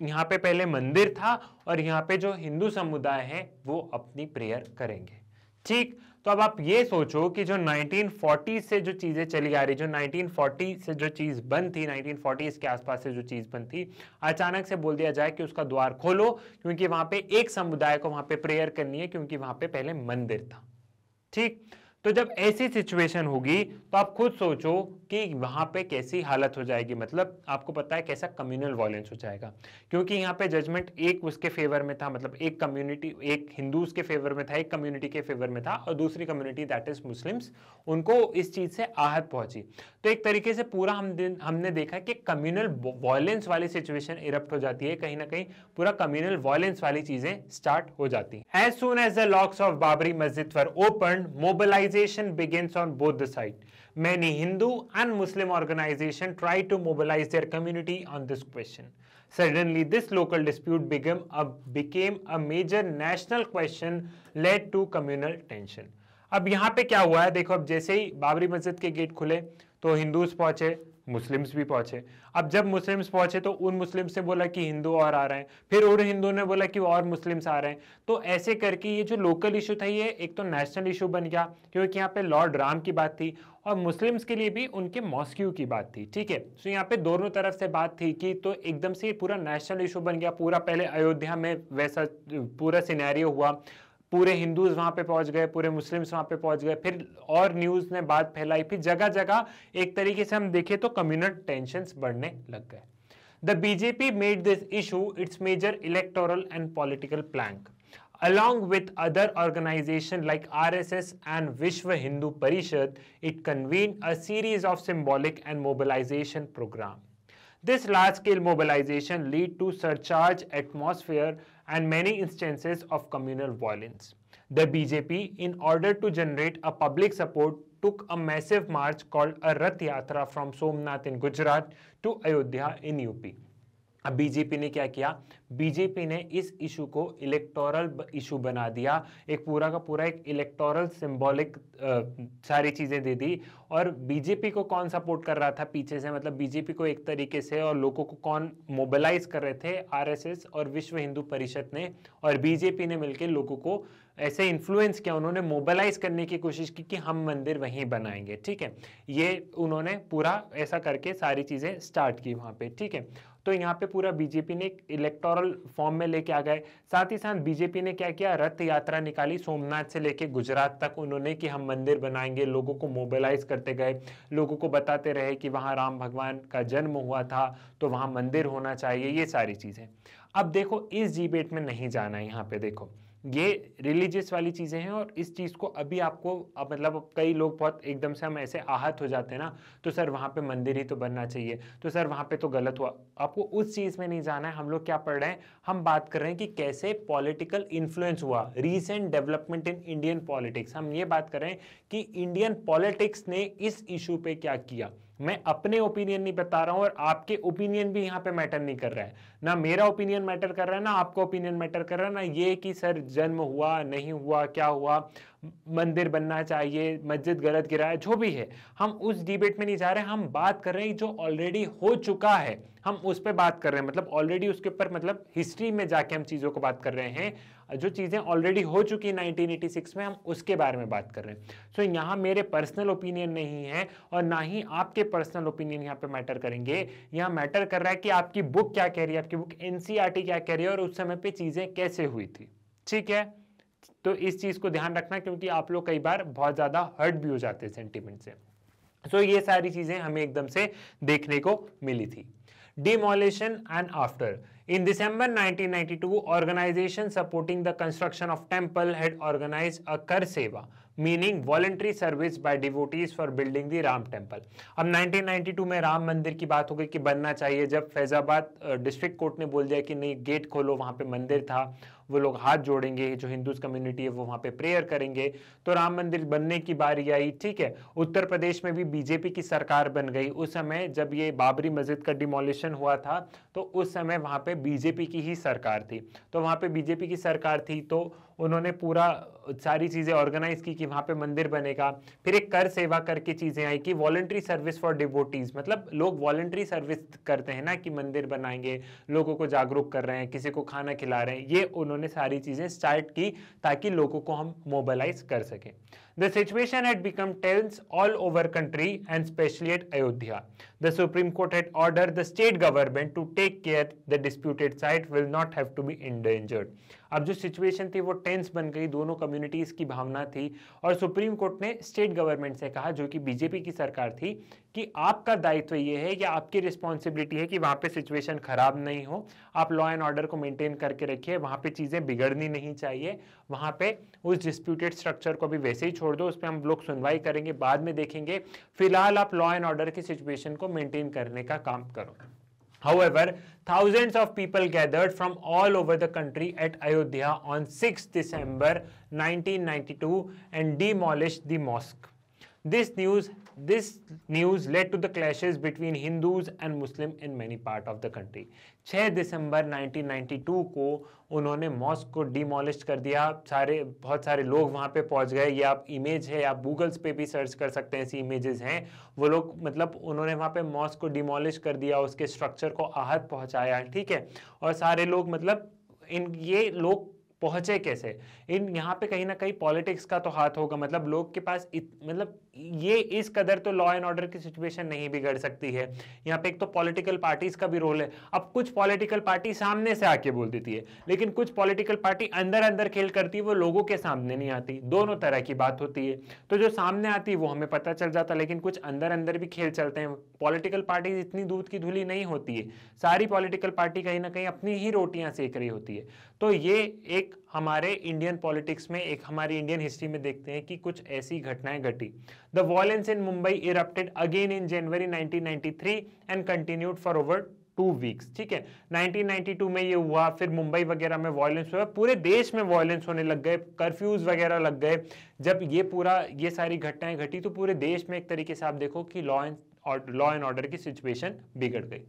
यहाँ पे पहले मंदिर था और यहाँ पे जो हिंदू समुदाय है वो अपनी प्रेयर करेंगे ठीक तो अब आप ये सोचो कि जो 1940 से जो चीज़ें चली आ रही जो 1940 से जो चीज़ बंद थी 1940 के आसपास से जो चीज़ बंद थी अचानक से बोल दिया जाए कि उसका द्वार खोलो क्योंकि वहां पे एक समुदाय को वहां पे प्रेयर करनी है क्योंकि वहां पे पहले मंदिर था ठीक तो जब ऐसी सिचुएशन होगी तो आप खुद सोचो कि वहां पे कैसी हालत हो जाएगी मतलब आपको पता है कैसा कम्युनल वॉयेंस हो जाएगा क्योंकि यहाँ पे जजमेंट एक उसके फेवर में था मतलब एक कम्युनिटी एक हिंदू के फेवर में था एक कम्युनिटी के फेवर में था और दूसरी कम्युनिटी दैट इज मुस्लिम्स उनको इस चीज़ से आहत पहुंची तो एक तरीके से पूरा हम हमने देखा कि कम्युनल वॉयेंस वाली सिचुएशन इरप्ट हो जाती है कहीं ना कहीं पूरा कम्युनल वॉयेंस वाली चीज़ें स्टार्ट हो जाती है as soon as the locks of Babri Masjid for open mobilise mobilization begins on both the side. Many Hindu and Muslim organizations tried to mobilize their community on this question. Suddenly, this local dispute became a, became a major national question led to communal tension. अब यहाँ पे क्या हुआ है देखो अब जैसे ही बाबरी मस्जिद के गेट खुले तो हिंदूज पहुंचे मुस्लिम्स भी पहुंचे अब जब मुस्लिम्स पहुंचे तो उन मुस्लिम्स से बोला कि हिंदू और आ रहे हैं फिर उन हिंदुओं ने बोला कि और मुस्लिम्स आ रहे हैं तो ऐसे करके ये जो लोकल इशू था ये एक तो नेशनल इशू बन गया क्योंकि यहाँ पे लॉर्ड राम की बात थी और मुस्लिम्स के लिए भी उनके मॉस्क्यू की बात थी ठीक है सो यहाँ पे दोनों तरफ से बात थी कि तो एकदम से पूरा नेशनल इशू बन गया पूरा पहले अयोध्या में वैसा पूरा सिनेरियो हुआ पूरे हिंदूज वहां पे पहुंच गए पूरे मुस्लिम्स वहां पे पहुंच गए फिर और न्यूज ने बात फैलाई फिर जगह जगह एक तरीके से हम देखें तो कम्युनल टेंशन बढ़ने लग गए the BJP made this issue its major electoral and political plank along with other organizations like RSS and Vishwa Hindu Parishad, it convened a series of symbolic and mobilization program. This large-scale mobilization led to surcharged atmosphere and many instances of communal violence. The BJP, in order to generate a public support, took a massive march called a Rath Yatra from Somnath in Gujarat to Ayodhya in UP. अब बीजेपी ने क्या किया बीजेपी ने इस इशू को इलेक्टोरल इशू बना दिया एक पूरा का पूरा एक इलेक्टोरल सिंबॉलिक सारी चीज़ें दे दी और बीजेपी को कौन सपोर्ट कर रहा था पीछे से मतलब बीजेपी को एक तरीके से और लोगों को कौन मोबिलाइज कर रहे थे आरएसएस और विश्व हिंदू परिषद ने और बीजेपी ने मिलकर लोगों को ऐसे इन्फ्लुएंस किया उन्होंने मोबिलाइज करने की कोशिश की कि हम मंदिर वहीं बनाएंगे ठीक है ये उन्होंने पूरा ऐसा करके सारी चीज़ें स्टार्ट की वहाँ पे ठीक है तो यहाँ पे पूरा बीजेपी ने इलेक्टोरल फॉर्म में लेके आ गए साथ ही साथ बीजेपी ने क्या किया रथ यात्रा निकाली सोमनाथ से लेके गुजरात तक उन्होंने कि हम मंदिर बनाएंगे लोगों को मोबिलाइज करते गए लोगों को बताते रहे कि वहाँ राम भगवान का जन्म हुआ था तो वहाँ मंदिर होना चाहिए ये सारी चीज़ें अब देखो इस डिबेट में नहीं जाना है यहाँ पे देखो ये रिलीजियस वाली चीज़ें हैं और इस चीज़ को अभी आपको अब मतलब कई लोग बहुत एकदम से हम ऐसे आहत हो जाते हैं ना तो सर वहाँ पे मंदिर ही तो बनना चाहिए तो सर वहाँ पे तो गलत हुआ आपको उस चीज़ में नहीं जाना है हम लोग क्या पढ़ रहे हैं हम बात कर रहे हैं कि कैसे पॉलिटिकल इन्फ्लुएंस हुआ recent development in Indian politics हम ये बात कर रहे हैं कि इंडियन पॉलिटिक्स ने इस इशू पर क्या किया मैं अपने ओपिनियन नहीं बता रहा हूं और आपके ओपिनियन भी यहाँ पे मैटर नहीं कर रहा है ना मेरा ओपिनियन मैटर कर रहा है ना आपका ओपिनियन मैटर कर रहा है ना ये कि सर जन्म हुआ नहीं हुआ क्या हुआ मंदिर बनना चाहिए मस्जिद गलत गिरा है जो भी है हम उस डिबेट में नहीं जा रहे हम बात कर रहे हैं जो ऑलरेडी हो चुका है हम उस पर बात कर रहे हैं मतलब ऑलरेडी उसके ऊपर मतलब हिस्ट्री में जाके हम चीज़ों को बात कर रहे हैं जो चीज़ें ऑलरेडी हो चुकी हैं 1986 में हम उसके बारे में बात कर रहे हैं सो so, यहाँ मेरे पर्सनल ओपिनियन नहीं है और ना ही आपके पर्सनल ओपिनियन यहाँ पे मैटर करेंगे यहाँ मैटर कर रहा है कि आपकी बुक क्या कह रही है आपकी बुक एन e क्या कह रही है और उस समय पर चीज़ें कैसे हुई थी ठीक है तो इस चीज़ को ध्यान रखना क्योंकि आप लोग कई बार बहुत ज़्यादा हर्ट भी हो जाते हैं सेंटिमेंट से सो so, ये सारी चीज़ें हमें एकदम से देखने को मिली थी demolition and after In December 1992, organizations supporting the construction of temple had organized a Kar Seva, meaning voluntary service by devotees for building the Ram temple अब 1992 में राम मंदिर की बात हो गई कि बनना चाहिए जब फैजाबाद डिस्ट्रिक्ट कोर्ट ने बोल दिया कि नहीं गेट खोलो वहां पे मंदिर था वो लोग हाथ जोड़ेंगे जो हिंदू कम्युनिटी है वो वहाँ पे प्रेयर करेंगे तो राम मंदिर बनने की बारी आई ठीक है उत्तर प्रदेश में भी बीजेपी की सरकार बन गई उस समय जब ये बाबरी मस्जिद का डिमोलिशन हुआ था तो उस समय वहाँ पे बीजेपी की ही सरकार थी तो वहां पे बीजेपी की सरकार थी तो उन्होंने पूरा सारी चीज़ें ऑर्गेनाइज की कि वहाँ पे मंदिर बनेगा फिर एक कर सेवा करके चीज़ें आई कि वॉलेंट्री सर्विस फॉर डिबोटीज मतलब लोग वॉल्ट्री सर्विस करते हैं ना कि मंदिर बनाएंगे लोगों को जागरूक कर रहे हैं किसी को खाना खिला रहे हैं ये उन्होंने सारी चीज़ें स्टार्ट की ताकि लोगों को हम मोबालाइज कर सकें the situation had become tense all over country and specially at Ayodhya the Supreme Court had ordered the state government to take care the disputed site will not have to be endangered. अब जो सिचुएशन थी वो टेंस बन गई दोनों कम्युनिटीज़ की भावना थी और सुप्रीम कोर्ट ने स्टेट गवर्नमेंट से कहा जो कि बीजेपी की सरकार थी कि आपका दायित्व ये है या आपकी रिस्पॉन्सिबिलिटी है कि वहाँ पे सिचुएशन ख़राब नहीं हो आप लॉ एंड ऑर्डर को मेंटेन करके रखिए वहाँ पे चीज़ें बिगड़नी नहीं चाहिए वहाँ पर उस डिस्प्यूटेड स्ट्रक्चर को भी वैसे ही छोड़ दो उस पर हम लोग सुनवाई करेंगे बाद में देखेंगे फिलहाल आप लॉ एंड ऑर्डर की सिचुएशन को मेंटेन करने का काम करो However, thousands of people gathered from all over the country at Ayodhya on 6 December 1992 and demolished the mosque. This news this news led to the clash between Hindus and Muslim in many part of the country 6 दिसंबर 1992 को उन्होंने मॉस्क को डिमोलिश कर दिया सारे बहुत सारे लोग वहाँ पे पहुँच गए ये आप इमेज है आप गूगल्स पे भी सर्च कर सकते हैं ऐसी इमेजेस हैं वो लोग मतलब उन्होंने वहाँ पे मॉस्क को डिमोलिश कर दिया उसके स्ट्रक्चर को आहत पहुँचाया ठीक है और सारे लोग मतलब इन ये लोग पहुँचे कैसे इन यहाँ पे कहीं ना कहीं पॉलिटिक्स का तो हाथ होगा मतलब लोग के पास इत, मतलब ये इस कदर तो लॉ एंड ऑर्डर की सिचुएशन नहीं बिगड़ सकती है यहाँ पे एक तो पॉलिटिकल पार्टीज का भी रोल है अब कुछ पॉलिटिकल पार्टी सामने से आके बोल देती है लेकिन कुछ पॉलिटिकल पार्टी अंदर अंदर खेल करती है वो लोगों के सामने नहीं आती दोनों तरह की बात होती है तो जो सामने आती है वो हमें पता चल जाता लेकिन कुछ अंदर अंदर भी खेल चलते हैं पॉलिटिकल पार्टीज इतनी दूध की धुली नहीं होती है सारी पॉलिटिकल पार्टी कहीं ना कहीं अपनी ही रोटियां सेक रही होती है तो ये एक हमारे इंडियन पॉलिटिक्स में एक हमारी इंडियन हिस्ट्री में देखते हैं कि कुछ ऐसी घटनाएं घटी the violence in Mumbai erupted again in January 1993 and continued for over two weeks ठीक है 1992 में ये हुआ फिर मुंबई वगैरह में वॉयलेंस हुआ पूरे देश में वॉयलेंस होने लग गए कर्फ्यूज वगैरह लग गए जब ये पूरा ये सारी घटनाएं घटी तो पूरे देश में एक तरीके से आप देखो कि law and law and order की सिचुएशन बिगड़ गई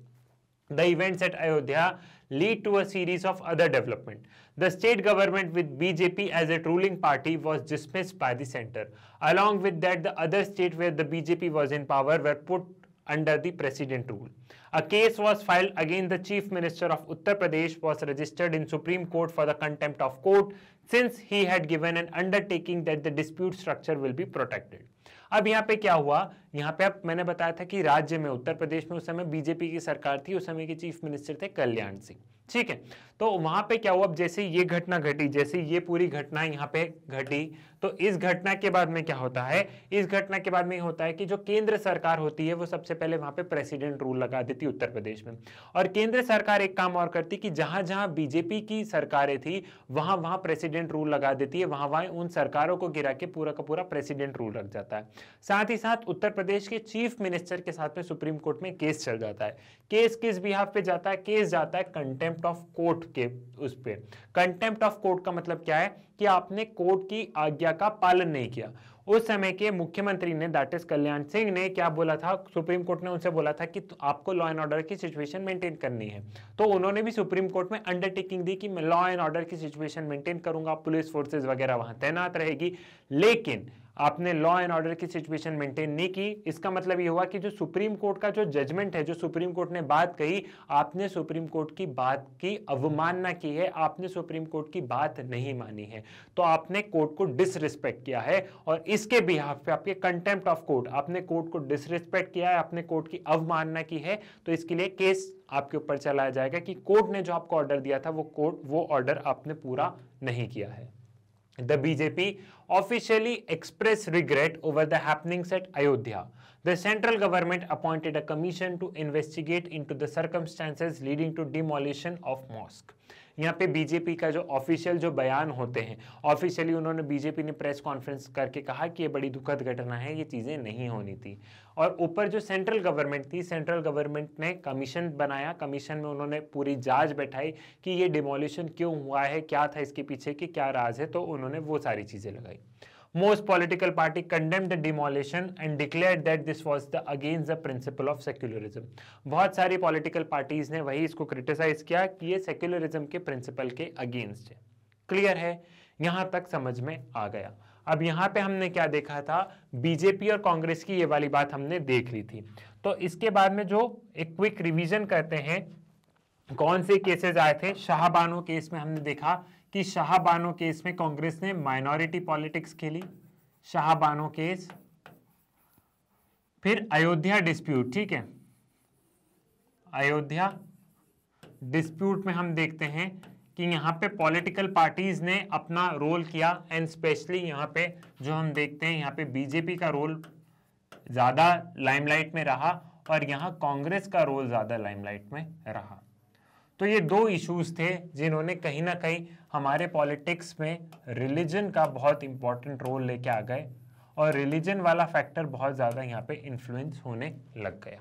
The events at Ayodhya lead to a series of other development. The state government with BJP as a ruling party was dismissed by the centre. Along with that, the other state where the BJP was in power were put under the president rule. A case was filed against the chief minister of Uttar Pradesh was registered in Supreme Court for the contempt of court since he had given an undertaking that the dispute structure will be protected. अब यहाँ पे क्या हुआ यहाँ पे अब मैंने बताया था कि राज्य में उत्तर प्रदेश में उस समय बीजेपी की सरकार थी उस समय के चीफ मिनिस्टर थे कल्याण सिंह ठीक है तो वहां पे क्या हुआ अब जैसे ये घटना घटी जैसे ये पूरी घटना यहाँ पे घटी तो इस घटना के बाद में क्या होता है इस घटना के बाद में होता है कि जो केंद्र सरकार होती है वो सबसे पहले वहां पे प्रेसिडेंट रूल लगा देती उत्तर प्रदेश में और केंद्र सरकार एक काम और करती कि जहां जहां बीजेपी की सरकारें थी वहां वहां प्रेसिडेंट रूल लगा देती है वहां वहां उन सरकारों को गिरा के पूरा का पूरा प्रेसिडेंट रूल रख जाता है साथ ही साथ उत्तर प्रदेश के चीफ मिनिस्टर के साथ में सुप्रीम कोर्ट में केस चल जाता है केस किस बिहाफ पे जाता है केस जाता है कंटेम्प्ट ऑफ कोर्ट के उस पर कंटेम्प्ट ऑफ कोर्ट का मतलब क्या है कि आपने कोर्ट की आज्ञा का पालन नहीं किया उस समय के मुख्यमंत्री ने दैट इज कल्याण सिंह ने क्या बोला था सुप्रीम कोर्ट ने उनसे बोला था कि आपको लॉ एंड ऑर्डर की सिचुएशन मेंटेन करनी है तो उन्होंने भी सुप्रीम कोर्ट में अंडरटेकिंग दी कि मैं लॉ एंड ऑर्डर की सिचुएशन मेंटेन करूंगा पुलिस फोर्सेज वगैरह वहां तैनात रहेगी लेकिन आपने लॉ एंड ऑर्डर की सिचुएशन मेंटेन नहीं की इसका मतलब ये हुआ कि जो सुप्रीम कोर्ट का जो जजमेंट है जो सुप्रीम कोर्ट ने बात कही आपने सुप्रीम कोर्ट की बात की अवमानना की है आपने सुप्रीम कोर्ट की बात नहीं मानी है तो आपने कोर्ट को डिसरिस्पेक्ट किया है और इसके बिहाफ पे आपके कंटेम्प्ट ऑफ कोर्ट आपने कोर्ट को डिसरिस्पेक्ट किया है आपने कोर्ट की अवमानना की है तो इसके लिए केस आपके ऊपर चलाया जाएगा कि कोर्ट ने जो आपको ऑर्डर दिया था वो कोर्ट वो ऑर्डर आपने पूरा नहीं किया है The BJP officially expressed regret over the happenings at Ayodhya. The central government appointed a commission to investigate into the circumstances leading to demolition of mosque. यहाँ पे बीजेपी का जो ऑफिशियल जो बयान होते हैं ऑफिशियली उन्होंने बीजेपी ने प्रेस कॉन्फ्रेंस करके कहा कि ये बड़ी दुखद घटना है ये चीज़ें नहीं होनी थी और ऊपर जो सेंट्रल गवर्नमेंट थी सेंट्रल गवर्नमेंट ने कमीशन बनाया कमीशन में उन्होंने पूरी जांच बैठाई कि ये डिमोलिशन क्यों हुआ है क्या था इसके पीछे कि क्या राज है तो उन्होंने वो सारी चीज़ें लगाई most political party condemned the demolition and declared that this was the against the principle of secularism बहुत सारी political parties ने वही इसको criticize किया कि ये secularism के principle के against है clear है यहाँ तक समझ में आ गया अब यहाँ पे हमने क्या देखा था बीजेपी और कांग्रेस की ये वाली बात हमने देख ली थी तो इसके बाद में जो एक क्विक रिवीजन करते हैं कौन से केसेस आए थे शाहबानो केस में हमने देखा कि शाहबानो केस में कांग्रेस ने माइनॉरिटी पॉलिटिक्स खेली शाहबानो केस फिर अयोध्या डिस्प्यूट ठीक है अयोध्या डिस्प्यूट में हम देखते हैं कि यहाँ पे पॉलिटिकल पार्टीज ने अपना रोल किया एंड स्पेशली यहाँ पे जो हम देखते हैं यहाँ पे बीजेपी का रोल ज़्यादा लाइमलाइट में रहा और यहाँ कांग्रेस का रोल ज़्यादा लाइमलाइट में रहा तो ये दो इश्यूज थे जिन्होंने कहीं ना कहीं हमारे पॉलिटिक्स में रिलीजन का बहुत इंपॉर्टेंट रोल लेके आ गए और रिलीजन वाला फैक्टर बहुत ज़्यादा यहाँ पे इन्फ्लुएंस होने लग गया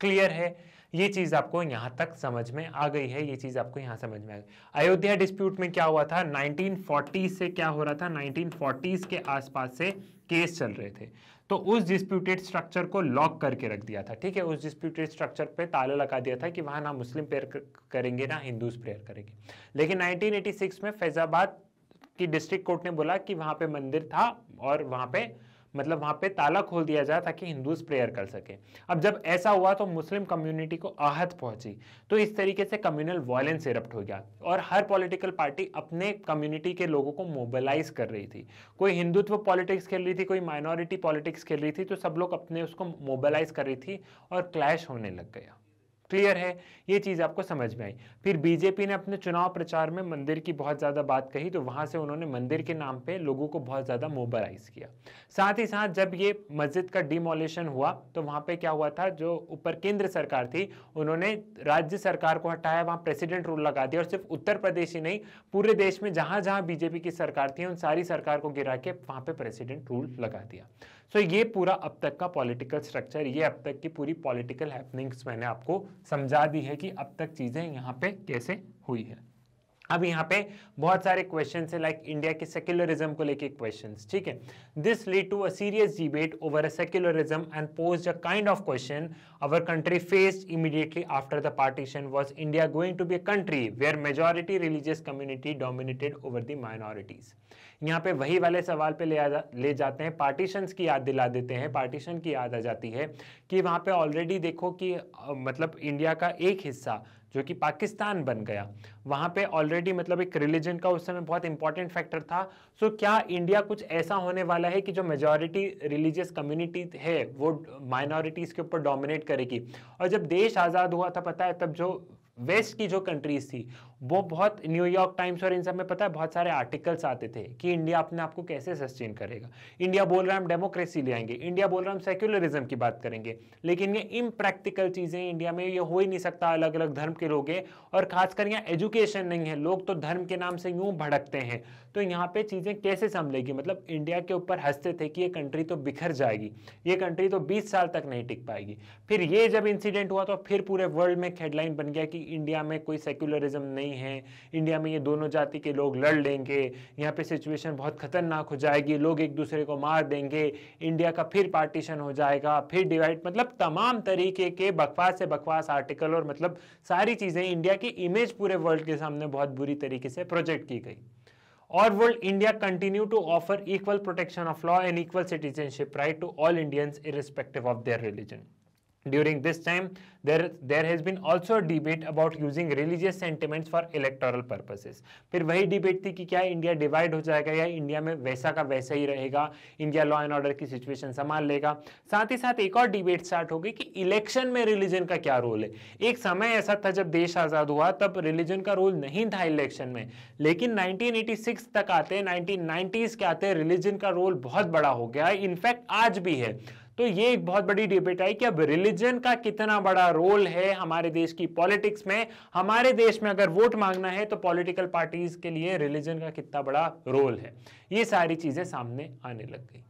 क्लियर है ये चीज़ आपको यहाँ तक समझ में आ गई है ये चीज़ आपको यहाँ समझ में आ गई अयोध्या डिस्प्यूट में क्या हुआ था 1940 से क्या हो रहा था 1940s के आसपास से केस चल रहे थे तो उस डिस्प्यूटेड स्ट्रक्चर को लॉक करके रख दिया था ठीक है उस डिस्प्यूटेड स्ट्रक्चर पे ताला लगा दिया था कि वहां ना मुस्लिम प्रेयर करेंगे ना हिंदूज प्रेयर करेंगे लेकिन 1986 में फैजाबाद की डिस्ट्रिक्ट कोर्ट ने बोला कि वहां पे मंदिर था और वहां पे मतलब वहाँ पे ताला खोल दिया जाए ताकि हिंदूज प्रेयर कर सके अब जब ऐसा हुआ तो मुस्लिम कम्युनिटी को आहत पहुंची तो इस तरीके से कम्युनल वायलेंस इरप्ट हो गया और हर पॉलिटिकल पार्टी अपने कम्युनिटी के लोगों को मोबिलाइज कर रही थी कोई हिंदुत्व पॉलिटिक्स खेल रही थी कोई माइनॉरिटी पॉलिटिक्स खेल रही थी तो सब लोग अपने उसको मोबिलाइज कर रही थी और क्लैश होने लग गया क्लियर है ये चीज़ आपको समझ में आई फिर बीजेपी ने अपने चुनाव प्रचार में मंदिर की बहुत ज़्यादा बात कही तो वहाँ से उन्होंने मंदिर के नाम पे लोगों को बहुत ज़्यादा मोबालाइज किया साथ ही साथ जब ये मस्जिद का डिमोलिशन हुआ तो वहाँ पे क्या हुआ था जो ऊपर केंद्र सरकार थी उन्होंने राज्य सरकार को हटाया वहाँ प्रेसिडेंट रूल लगा दिया और सिर्फ उत्तर प्रदेश ही नहीं पूरे देश में जहाँ जहाँ बीजेपी की सरकार थी उन सारी सरकार को गिरा के वहाँ पर प्रेसिडेंट रूल लगा दिया सो ये पूरा अब तक का पॉलिटिकल स्ट्रक्चर ये अब तक की पूरी पॉलिटिकल हैपनिंग्स मैंने आपको समझा दी है कि अब तक चीज़ें यहाँ पे कैसे हुई है अब यहाँ पे बहुत सारे क्वेश्चन है लाइक इंडिया के सेक्युलरिज्म को लेके क्वेश्चन ठीक है this lead to a serious debate over a secularism and pose a kind of question our country faced immediately after the partition was India going to be a country where majority religious community dominated over the minorities यहाँ पे वही वाले सवाल पे ले आ जा, ले जाते हैं पार्टीशन की याद दिला देते हैं पार्टीशन की याद आ जाती है कि वहाँ पे ऑलरेडी देखो कि मतलब इंडिया का एक हिस्सा जो कि पाकिस्तान बन गया वहां पे ऑलरेडी मतलब एक रिलीजन का उस समय बहुत इंपॉर्टेंट फैक्टर था सो so, क्या इंडिया कुछ ऐसा होने वाला है कि जो मेजोरिटी रिलीजियस कम्युनिटी है वो माइनॉरिटीज़ के ऊपर डोमिनेट करेगी और जब देश आज़ाद हुआ था पता है तब जो वेस्ट की जो कंट्रीज थी वो बहुत न्यूयॉर्क टाइम्स और इन सब में पता है बहुत सारे आर्टिकल्स आते थे कि इंडिया अपने आप को कैसे सस्टेन करेगा इंडिया बोल रहा है हम डेमोक्रेसी ले आएंगे इंडिया बोल रहा है हम सेक्युलरिज्म की बात करेंगे लेकिन ये इम्प्रैक्टिकल चीज़ें इंडिया में ये हो ही नहीं सकता अलग अलग धर्म के लोग हैं और खासकर यहाँ एजुकेशन नहीं है लोग तो धर्म के नाम से यूँ भड़कते हैं तो यहाँ पर चीज़ें कैसे संभलेगी मतलब इंडिया के ऊपर हंसते थे कि ये कंट्री तो बिखर जाएगी ये कंट्री तो बीस साल तक नहीं टिक पाएगी फिर ये जब इंसिडेंट हुआ तो फिर पूरे वर्ल्ड में एक हेडलाइन बन गया कि इंडिया में कोई सेक्युलरिज्म नहीं नहीं है इंडिया में ये दोनों जाति के लोग लड़ लेंगे यहाँ पे सिचुएशन बहुत खतरनाक हो जाएगी लोग एक दूसरे को मार देंगे इंडिया का फिर पार्टीशन हो जाएगा फिर डिवाइड मतलब तमाम तरीके के बकवास से बकवास आर्टिकल और मतलब सारी चीज़ें इंडिया की इमेज पूरे वर्ल्ड के सामने बहुत बुरी तरीके से प्रोजेक्ट की गई और would India continue to offer equal protection of law and equal citizenship right to all Indians irrespective of their religion during this time there there has been also a debate about using religious sentiments for electoral purposes फिर वही डिबेट थी कि क्या इंडिया डिवाइड हो जाएगा या इंडिया में वैसा का वैसा ही रहेगा इंडिया लॉ एंड ऑर्डर की सिचुएशन संभाल लेगा साथ ही साथ एक और डिबेट स्टार्ट होगी कि इलेक्शन में रिलीजन का क्या रोल है एक समय ऐसा था जब देश आज़ाद हुआ तब रिलीजन का रोल नहीं था इलेक्शन में लेकिन 1986 तक आते 1990s के आते रिलीजन का रोल बहुत बड़ा हो गया इनफैक्ट आज भी है तो ये एक बहुत बड़ी डिबेट आई कि अब रिलीजन का कितना बड़ा रोल है हमारे देश की पॉलिटिक्स में हमारे देश में अगर वोट मांगना है तो पॉलिटिकल पार्टीज के लिए रिलीजन का कितना बड़ा रोल है ये सारी चीजें सामने आने लग गई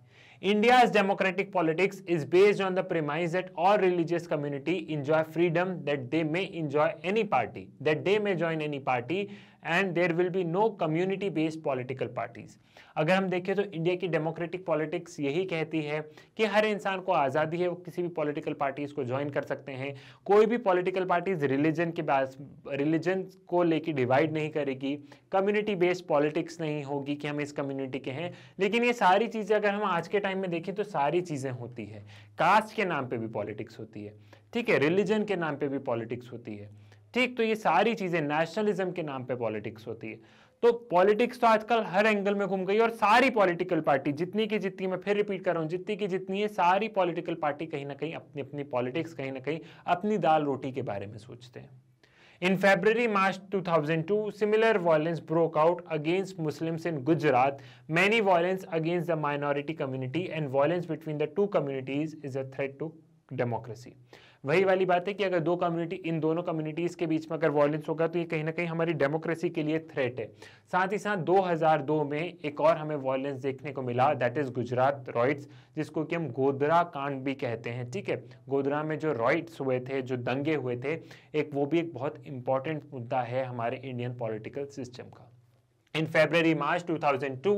India democratic politics is based on the premise that all religious community enjoy freedom that they may enjoy any party that they may join any party and there will be no community based political parties अगर हम देखें तो इंडिया की डेमोक्रेटिक पॉलिटिक्स यही कहती है कि हर इंसान को आज़ादी है वो किसी भी पॉलिटिकल पार्टीज़ को ज्वाइन कर सकते हैं कोई भी पॉलिटिकल पार्टीज रिलीजन के बाद रिलीजन को लेकर डिवाइड नहीं करेगी कम्युनिटी बेस्ड पॉलिटिक्स नहीं होगी कि हम इस कम्युनिटी के हैं लेकिन ये सारी चीज़ें अगर हम आज के टाइम में देखें तो सारी चीज़ें होती है कास्ट के नाम पर भी पॉलिटिक्स होती है ठीक है रिलीजन के नाम पर भी पॉलिटिक्स होती है ठीक तो ये सारी चीज़ें नेशनलिज्म के नाम पे पॉलिटिक्स होती है तो पॉलिटिक्स तो आजकल हर एंगल में घूम गई और सारी पॉलिटिकल पार्टी जितनी की जितनी मैं फिर रिपीट कर रहा हूं जितनी की जितनी है सारी पॉलिटिकल पार्टी कहीं ना कहीं अपनी अपनी पॉलिटिक्स कहीं ना कहीं अपनी दाल रोटी के बारे में सोचते हैं in February March 2002 similar violence broke out against Muslims in Gujarat many violence against the minority community and violence between the two communities is a threat to democracy वही वाली बात है कि अगर दो कम्युनिटी इन दोनों कम्युनिटीज के बीच में अगर वॉयलेंस होगा तो ये कहीं ना कहीं हमारी डेमोक्रेसी के लिए थ्रेट है साथ ही साथ 2002 में एक और हमें वॉयलेंस देखने को मिला दैट इज गुजरात रॉइट्स जिसको कि हम गोदरा कांड भी कहते हैं ठीक है गोदरा में जो रॉइट्स हुए थे जो दंगे हुए थे एक वो भी एक बहुत इंपॉर्टेंट मुद्दा है हमारे इंडियन पॉलिटिकल सिस्टम का in February March 2002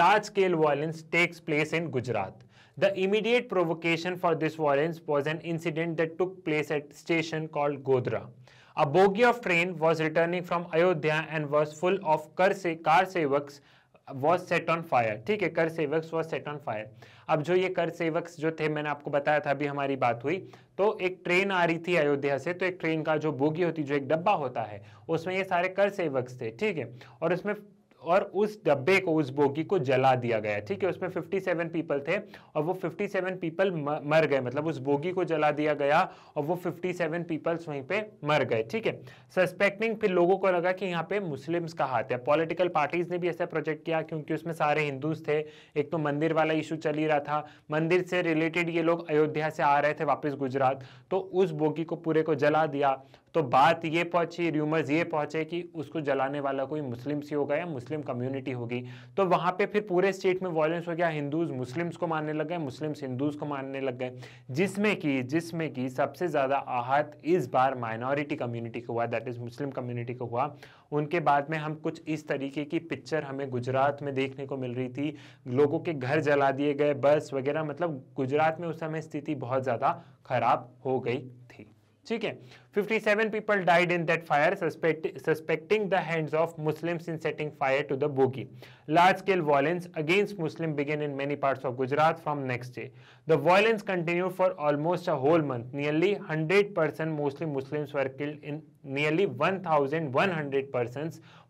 large scale violence takes place in Gujarat The immediate provocation for this violence was an incident that took place at station called Godhra. A bogie of train was returning from Ayodhya and was full of car, se car sevaks was set on fire ठीक है kar sevaks was set on fire अब जो ये कर सेवक्स जो थे मैंने आपको बताया था अभी हमारी बात हुई तो एक ट्रेन आ रही थी अयोध्या से तो एक ट्रेन का जो बोगी होती जो एक डब्बा होता है उसमें ये सारे कर सेवक्स थे ठीक है और उसमें और उस डब्बे को उस बोगी को जला दिया गया ठीक है उसमें 57 पीपल थे और वो 57 पीपल मर गए मतलब उस बोगी को जला दिया गया और वो 57 पीपल्स वहीं पे मर गए ठीक है सस्पेक्टिंग फिर लोगों को लगा कि यहाँ पे मुस्लिम्स का हाथ है पॉलिटिकल पार्टीज ने भी ऐसा प्रोजेक्ट किया क्योंकि उसमें सारे हिंदूज थे एक तो मंदिर वाला इशू चल ही रहा था मंदिर से रिलेटेड ये लोग अयोध्या से आ रहे थे वापस गुजरात तो उस बोगी को पूरे को जला दिया तो बात ये पहुंची र्यूमर्स ये पहुंचे कि उसको जलाने वाला कोई मुस्लिम सी होगा या मुस्लिम कम्युनिटी होगी तो वहाँ पे फिर पूरे स्टेट में वॉयलेंस हो गया हिंदूज मुस्लिम्स को मानने लग गए मुस्लिम्स हिंदूज को मानने लग गए जिसमें कि जिसमें कि सबसे ज़्यादा आहत इस बार माइनॉरिटी कम्युनिटी को हुआ दैट इज़ मुस्लिम कम्युनिटी को हुआ उनके बाद में हम कुछ इस तरीके की पिक्चर हमें गुजरात में देखने को मिल रही थी लोगों के घर जला दिए गए बस वगैरह मतलब गुजरात में उस समय स्थिति बहुत ज़्यादा खराब हो गई थी ठीक है 57 people died in that fire suspecting the hands of Muslim in setting fire to the bogie large scale violence against Muslim began in many part of Gujarat from next day the violence continue for almost a whole month nearly hundred percent mostly Muslim were killed in nearly 1100 thousand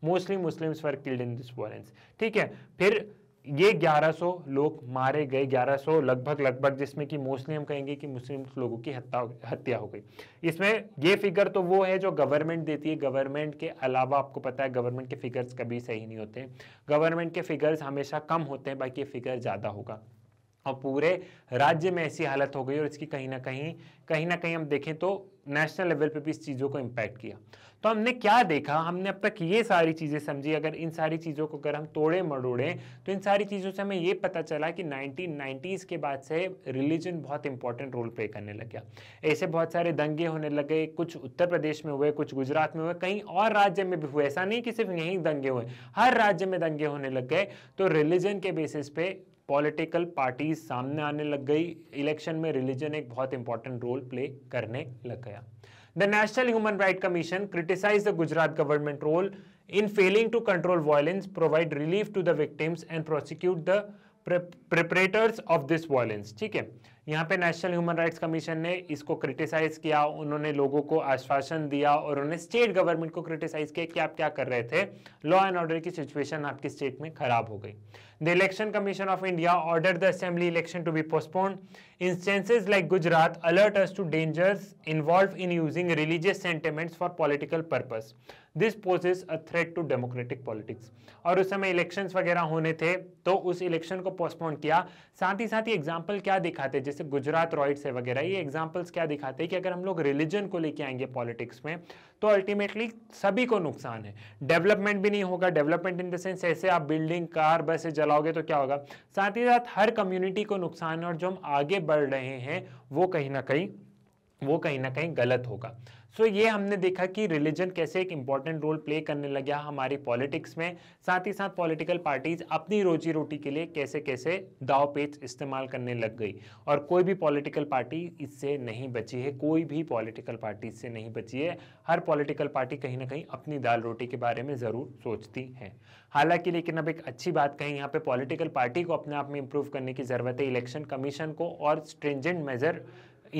mostly Muslims were killed in this violence ठीक है फिर ये 1100 लोग मारे गए 1100 लगभग लगभग जिसमें कि मोस्टली हम कहेंगे कि मुस्लिम लोगों की हत्या हत्या हो गई इसमें ये फिगर तो वो है जो गवर्नमेंट देती है गवर्नमेंट के अलावा आपको पता है गवर्नमेंट के फिगर्स कभी सही नहीं होते गवर्नमेंट के फिगर्स हमेशा कम होते हैं बाकी फिगर ज़्यादा होगा और पूरे राज्य में ऐसी हालत हो गई और इसकी कहीं ना कहीं कहीं ना कहीं हम देखें तो नेशनल लेवल पर भी इस चीज़ों को इम्पैक्ट किया तो हमने क्या देखा हमने अब तक ये सारी चीज़ें समझी अगर इन सारी चीज़ों को अगर हम तोड़े मड़ोड़े तो इन सारी चीज़ों से हमें ये पता चला कि नाइनटीन नाइन्टीज़ के बाद से रिलीजन बहुत इंपॉर्टेंट रोल प्ले करने लग गया ऐसे बहुत सारे दंगे होने लगे कुछ उत्तर प्रदेश में हुए कुछ गुजरात में हुए कहीं और राज्य में भी हुए ऐसा नहीं कि सिर्फ यहीं दंगे हुए हर राज्य में दंगे होने लग गए तो रिलीजन के बेसिस पे पॉलिटिकल पार्टीज सामने आने लग गई इलेक्शन में रिलीजन एक बहुत इंपॉर्टेंट रोल प्ले करने लग गया the National Human Right Commission criticise the Gujarat government role in failing to control violence provide relief to the victims and prosecute the perpetrators of this violence ठीक है यहाँ पे नेशनल ह्यूमन राइट्स कमीशन ने इसको क्रिटिसाइज किया उन्होंने लोगों को आश्वासन दिया और उन्होंने स्टेट गवर्नमेंट को क्रिटिसाइज किया कि आप क्या कर रहे थे लॉ एंड ऑर्डर की सिचुएशन आपकी स्टेट में खराब हो गई the Election Commission of India order the assembly election to be postpone instances like Gujarat alert us to dangers involve in using religious sentiments for political purpose this pose is a threat to democratic politics और उस समय इलेक्शन वगैरह होने थे तो उस इलेक्शन को पोस्टपोन किया साथ ही साथ ये एग्जाम्पल क्या दिखाते जैसे गुजरात रॉइट्स है वगैरह ये एग्जाम्पल्स क्या दिखाते कि अगर हम लोग रिलीजन को लेके आएंगे पॉलिटिक्स में तो अल्टीमेटली सभी को नुकसान है डेवलपमेंट भी नहीं होगा डेवलपमेंट इन द सेंस ऐसे आप बिल्डिंग कार बस जलाओगे तो क्या होगा साथ ही साथ हर कम्युनिटी को नुकसान है और जो हम आगे बढ़ रहे हैं वो कहीं ना कहीं वो कहीं ना कहीं गलत होगा सो ये हमने देखा कि रिलीजन कैसे एक इम्पॉर्टेंट रोल प्ले करने लगा हमारी पॉलिटिक्स में साथ ही साथ पॉलिटिकल पार्टीज अपनी रोजी रोटी के लिए कैसे कैसे दाव पेच इस्तेमाल करने लग गई और कोई भी पॉलिटिकल पार्टी इससे नहीं बची है कोई भी पॉलिटिकल पार्टी इससे नहीं बची है हर पॉलिटिकल पार्टी कहीं ना कहीं अपनी दाल रोटी के बारे में ज़रूर सोचती है हालांकि लेकिन अब एक अच्छी बात कहीं यहाँ पे पॉलिटिकल पार्टी को अपने आप में इंप्रूव करने की ज़रूरत है इलेक्शन कमीशन को और स्ट्रेंजेंट मेजर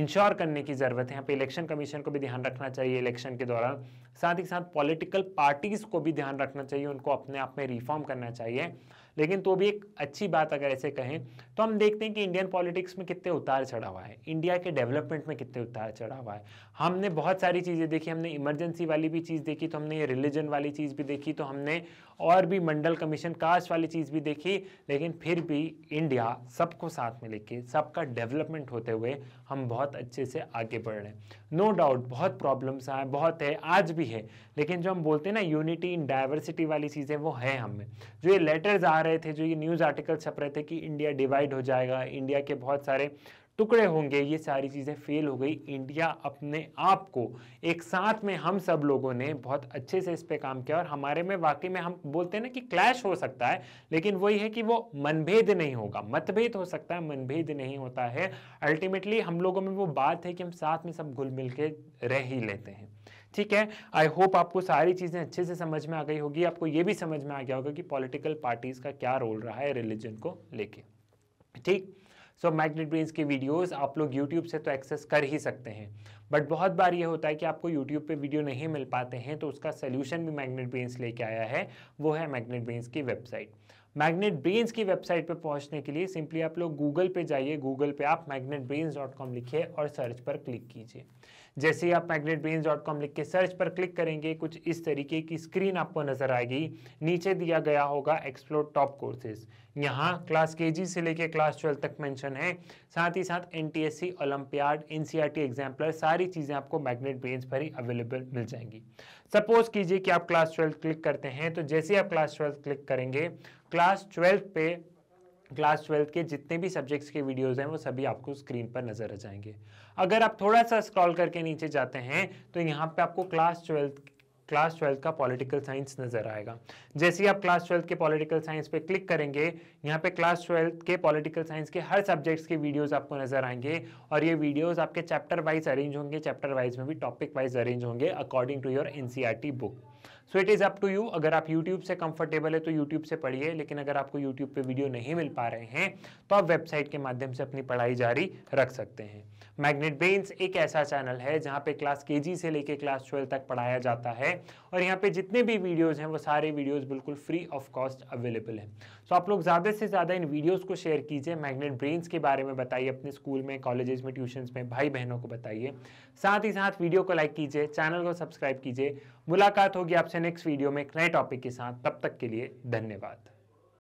इंश्योर करने की ज़रूरत है यहाँ पे इलेक्शन कमीशन को भी ध्यान रखना चाहिए इलेक्शन के दौरान साथ ही साथ पॉलिटिकल पार्टीज़ को भी ध्यान रखना चाहिए उनको अपने आप में रिफॉर्म करना चाहिए लेकिन तो भी एक अच्छी बात अगर ऐसे कहें तो हम देखते हैं कि इंडियन पॉलिटिक्स में कितने उतार चढ़ा हुआ है इंडिया के डेवलपमेंट में कितने उतार चढ़ा हुआ है हमने बहुत सारी चीज़ें देखी हमने इमरजेंसी वाली भी चीज़ देखी तो हमने ये रिलीजन वाली चीज़ भी देखी तो हमने और भी मंडल कमीशन कास्ट वाली चीज़ भी देखी लेकिन फिर भी इंडिया सबको साथ में लेके सबका डेवलपमेंट होते हुए हम बहुत अच्छे से आगे बढ़ रहे हैं नो no डाउट बहुत प्रॉब्लम्स आए बहुत है आज भी है लेकिन जो हम बोलते हैं ना यूनिटी इन डाइवर्सिटी वाली चीज़ें वो है हम में जो ये लेटर्स आ रहे थे जो ये न्यूज़ आर्टिकल छप रहे थे कि इंडिया डिवाइड हो जाएगा इंडिया के बहुत सारे टुकड़े होंगे ये सारी चीज़ें फेल हो गई इंडिया अपने आप को एक साथ में हम सब लोगों ने बहुत अच्छे से इस पर काम किया और हमारे में वाकई में हम बोलते हैं ना कि क्लैश हो सकता है लेकिन वही है कि वो मनभेद नहीं होगा मतभेद हो सकता है मनभेद नहीं होता है अल्टीमेटली हम लोगों में वो बात है कि हम साथ में सब घुल मिल के रह ही लेते हैं ठीक है आई होप आपको सारी चीज़ें अच्छे से समझ में आ गई होगी आपको ये भी समझ में आ गया होगा कि पॉलिटिकल पार्टीज़ का क्या रोल रहा है रिलीजन को लेके ठीक सो मैग्नेट ब्रेन्स की वीडियोस आप लोग यूट्यूब से तो एक्सेस कर ही सकते हैं बट बहुत बार ये होता है कि आपको यूट्यूब पे वीडियो नहीं मिल पाते हैं तो उसका सोल्यूशन भी मैग्नेट ब्रेन्स लेके आया है वो है मैग्नेट ब्रेन्स की वेबसाइट मैग्नेट ब्रेन्स की वेबसाइट पर पहुंचने के लिए सिंपली आप लोग गूगल पे जाइए गूगल पे आप मैग्नेट डॉट कॉम लिखिए और सर्च पर क्लिक कीजिए जैसे ही आप मैग्नेट डॉट कॉम लिख के सर्च पर क्लिक करेंगे कुछ इस तरीके की स्क्रीन आपको नजर आएगी नीचे दिया गया होगा एक्सप्लोर टॉप कोर्सेज यहाँ क्लास के से लेके क्लास ट्वेल्व तक मेंशन है साथ ही साथ N T S C olympiad N C T exemplar सारी चीज़ें आपको मैग्नेट ब्रेन्स पर ही अवेलेबल मिल जाएंगी सपोज कीजिए कि आप क्लास ट्वेल्थ क्लिक करते हैं तो जैसे आप क्लास ट्वेल्थ क्लिक करेंगे क्लास ट्वेल्थ पे क्लास ट्वेल्थ के जितने भी सब्जेक्ट्स के वीडियोज़ हैं वो सभी आपको स्क्रीन पर नजर आ जाएंगे अगर आप थोड़ा सा स्क्रॉल करके नीचे जाते हैं तो यहाँ पे आपको क्लास ट्वेल्थ क्लास ट्वेल्थ का पॉलिटिकल साइंस नज़र आएगा जैसे ही आप क्लास ट्वेल्थ के पॉलिटिकल साइंस पे क्लिक करेंगे यहाँ पे क्लास ट्वेल्थ के पॉलिटिकल साइंस के हर सब्जेक्ट्स के वीडियोस आपको नज़र आएंगे और ये वीडियोस आपके चैप्टर वाइज अरेंज होंगे चैप्टर वाइज में भी टॉपिक वाइज अरेंज होंगे according to your an book so it is up to you अगर आप यूट्यूब से कंफर्टेबल है तो यूट्यूब से पढ़िए लेकिन अगर आपको यूट्यूब पे वीडियो नहीं मिल पा रहे हैं तो आप वेबसाइट के माध्यम से अपनी पढ़ाई जारी रख सकते हैं मैग्नेट बेन्स एक ऐसा चैनल है जहाँ पे क्लास के से लेके क्लास ट्वेल्व तक पढ़ाया जाता है और यहाँ पे जितने भी वीडियोज़ हैं वो सारे वीडियोज़ बिल्कुल फ्री ऑफ कॉस्ट अवेलेबल हैं सो आप लोग ज़्यादा से ज़्यादा इन वीडियोज़ को शेयर कीजिए मैग्नेट ब्रेन्स के बारे में बताइए अपने स्कूल में कॉलेजेस में ट्यूशन्स में भाई बहनों को बताइए साथ ही साथ वीडियो को लाइक कीजिए चैनल को सब्सक्राइब कीजिए मुलाकात होगी आपसे नेक्स्ट वीडियो में एक नए टॉपिक के साथ तब तक के लिए धन्यवाद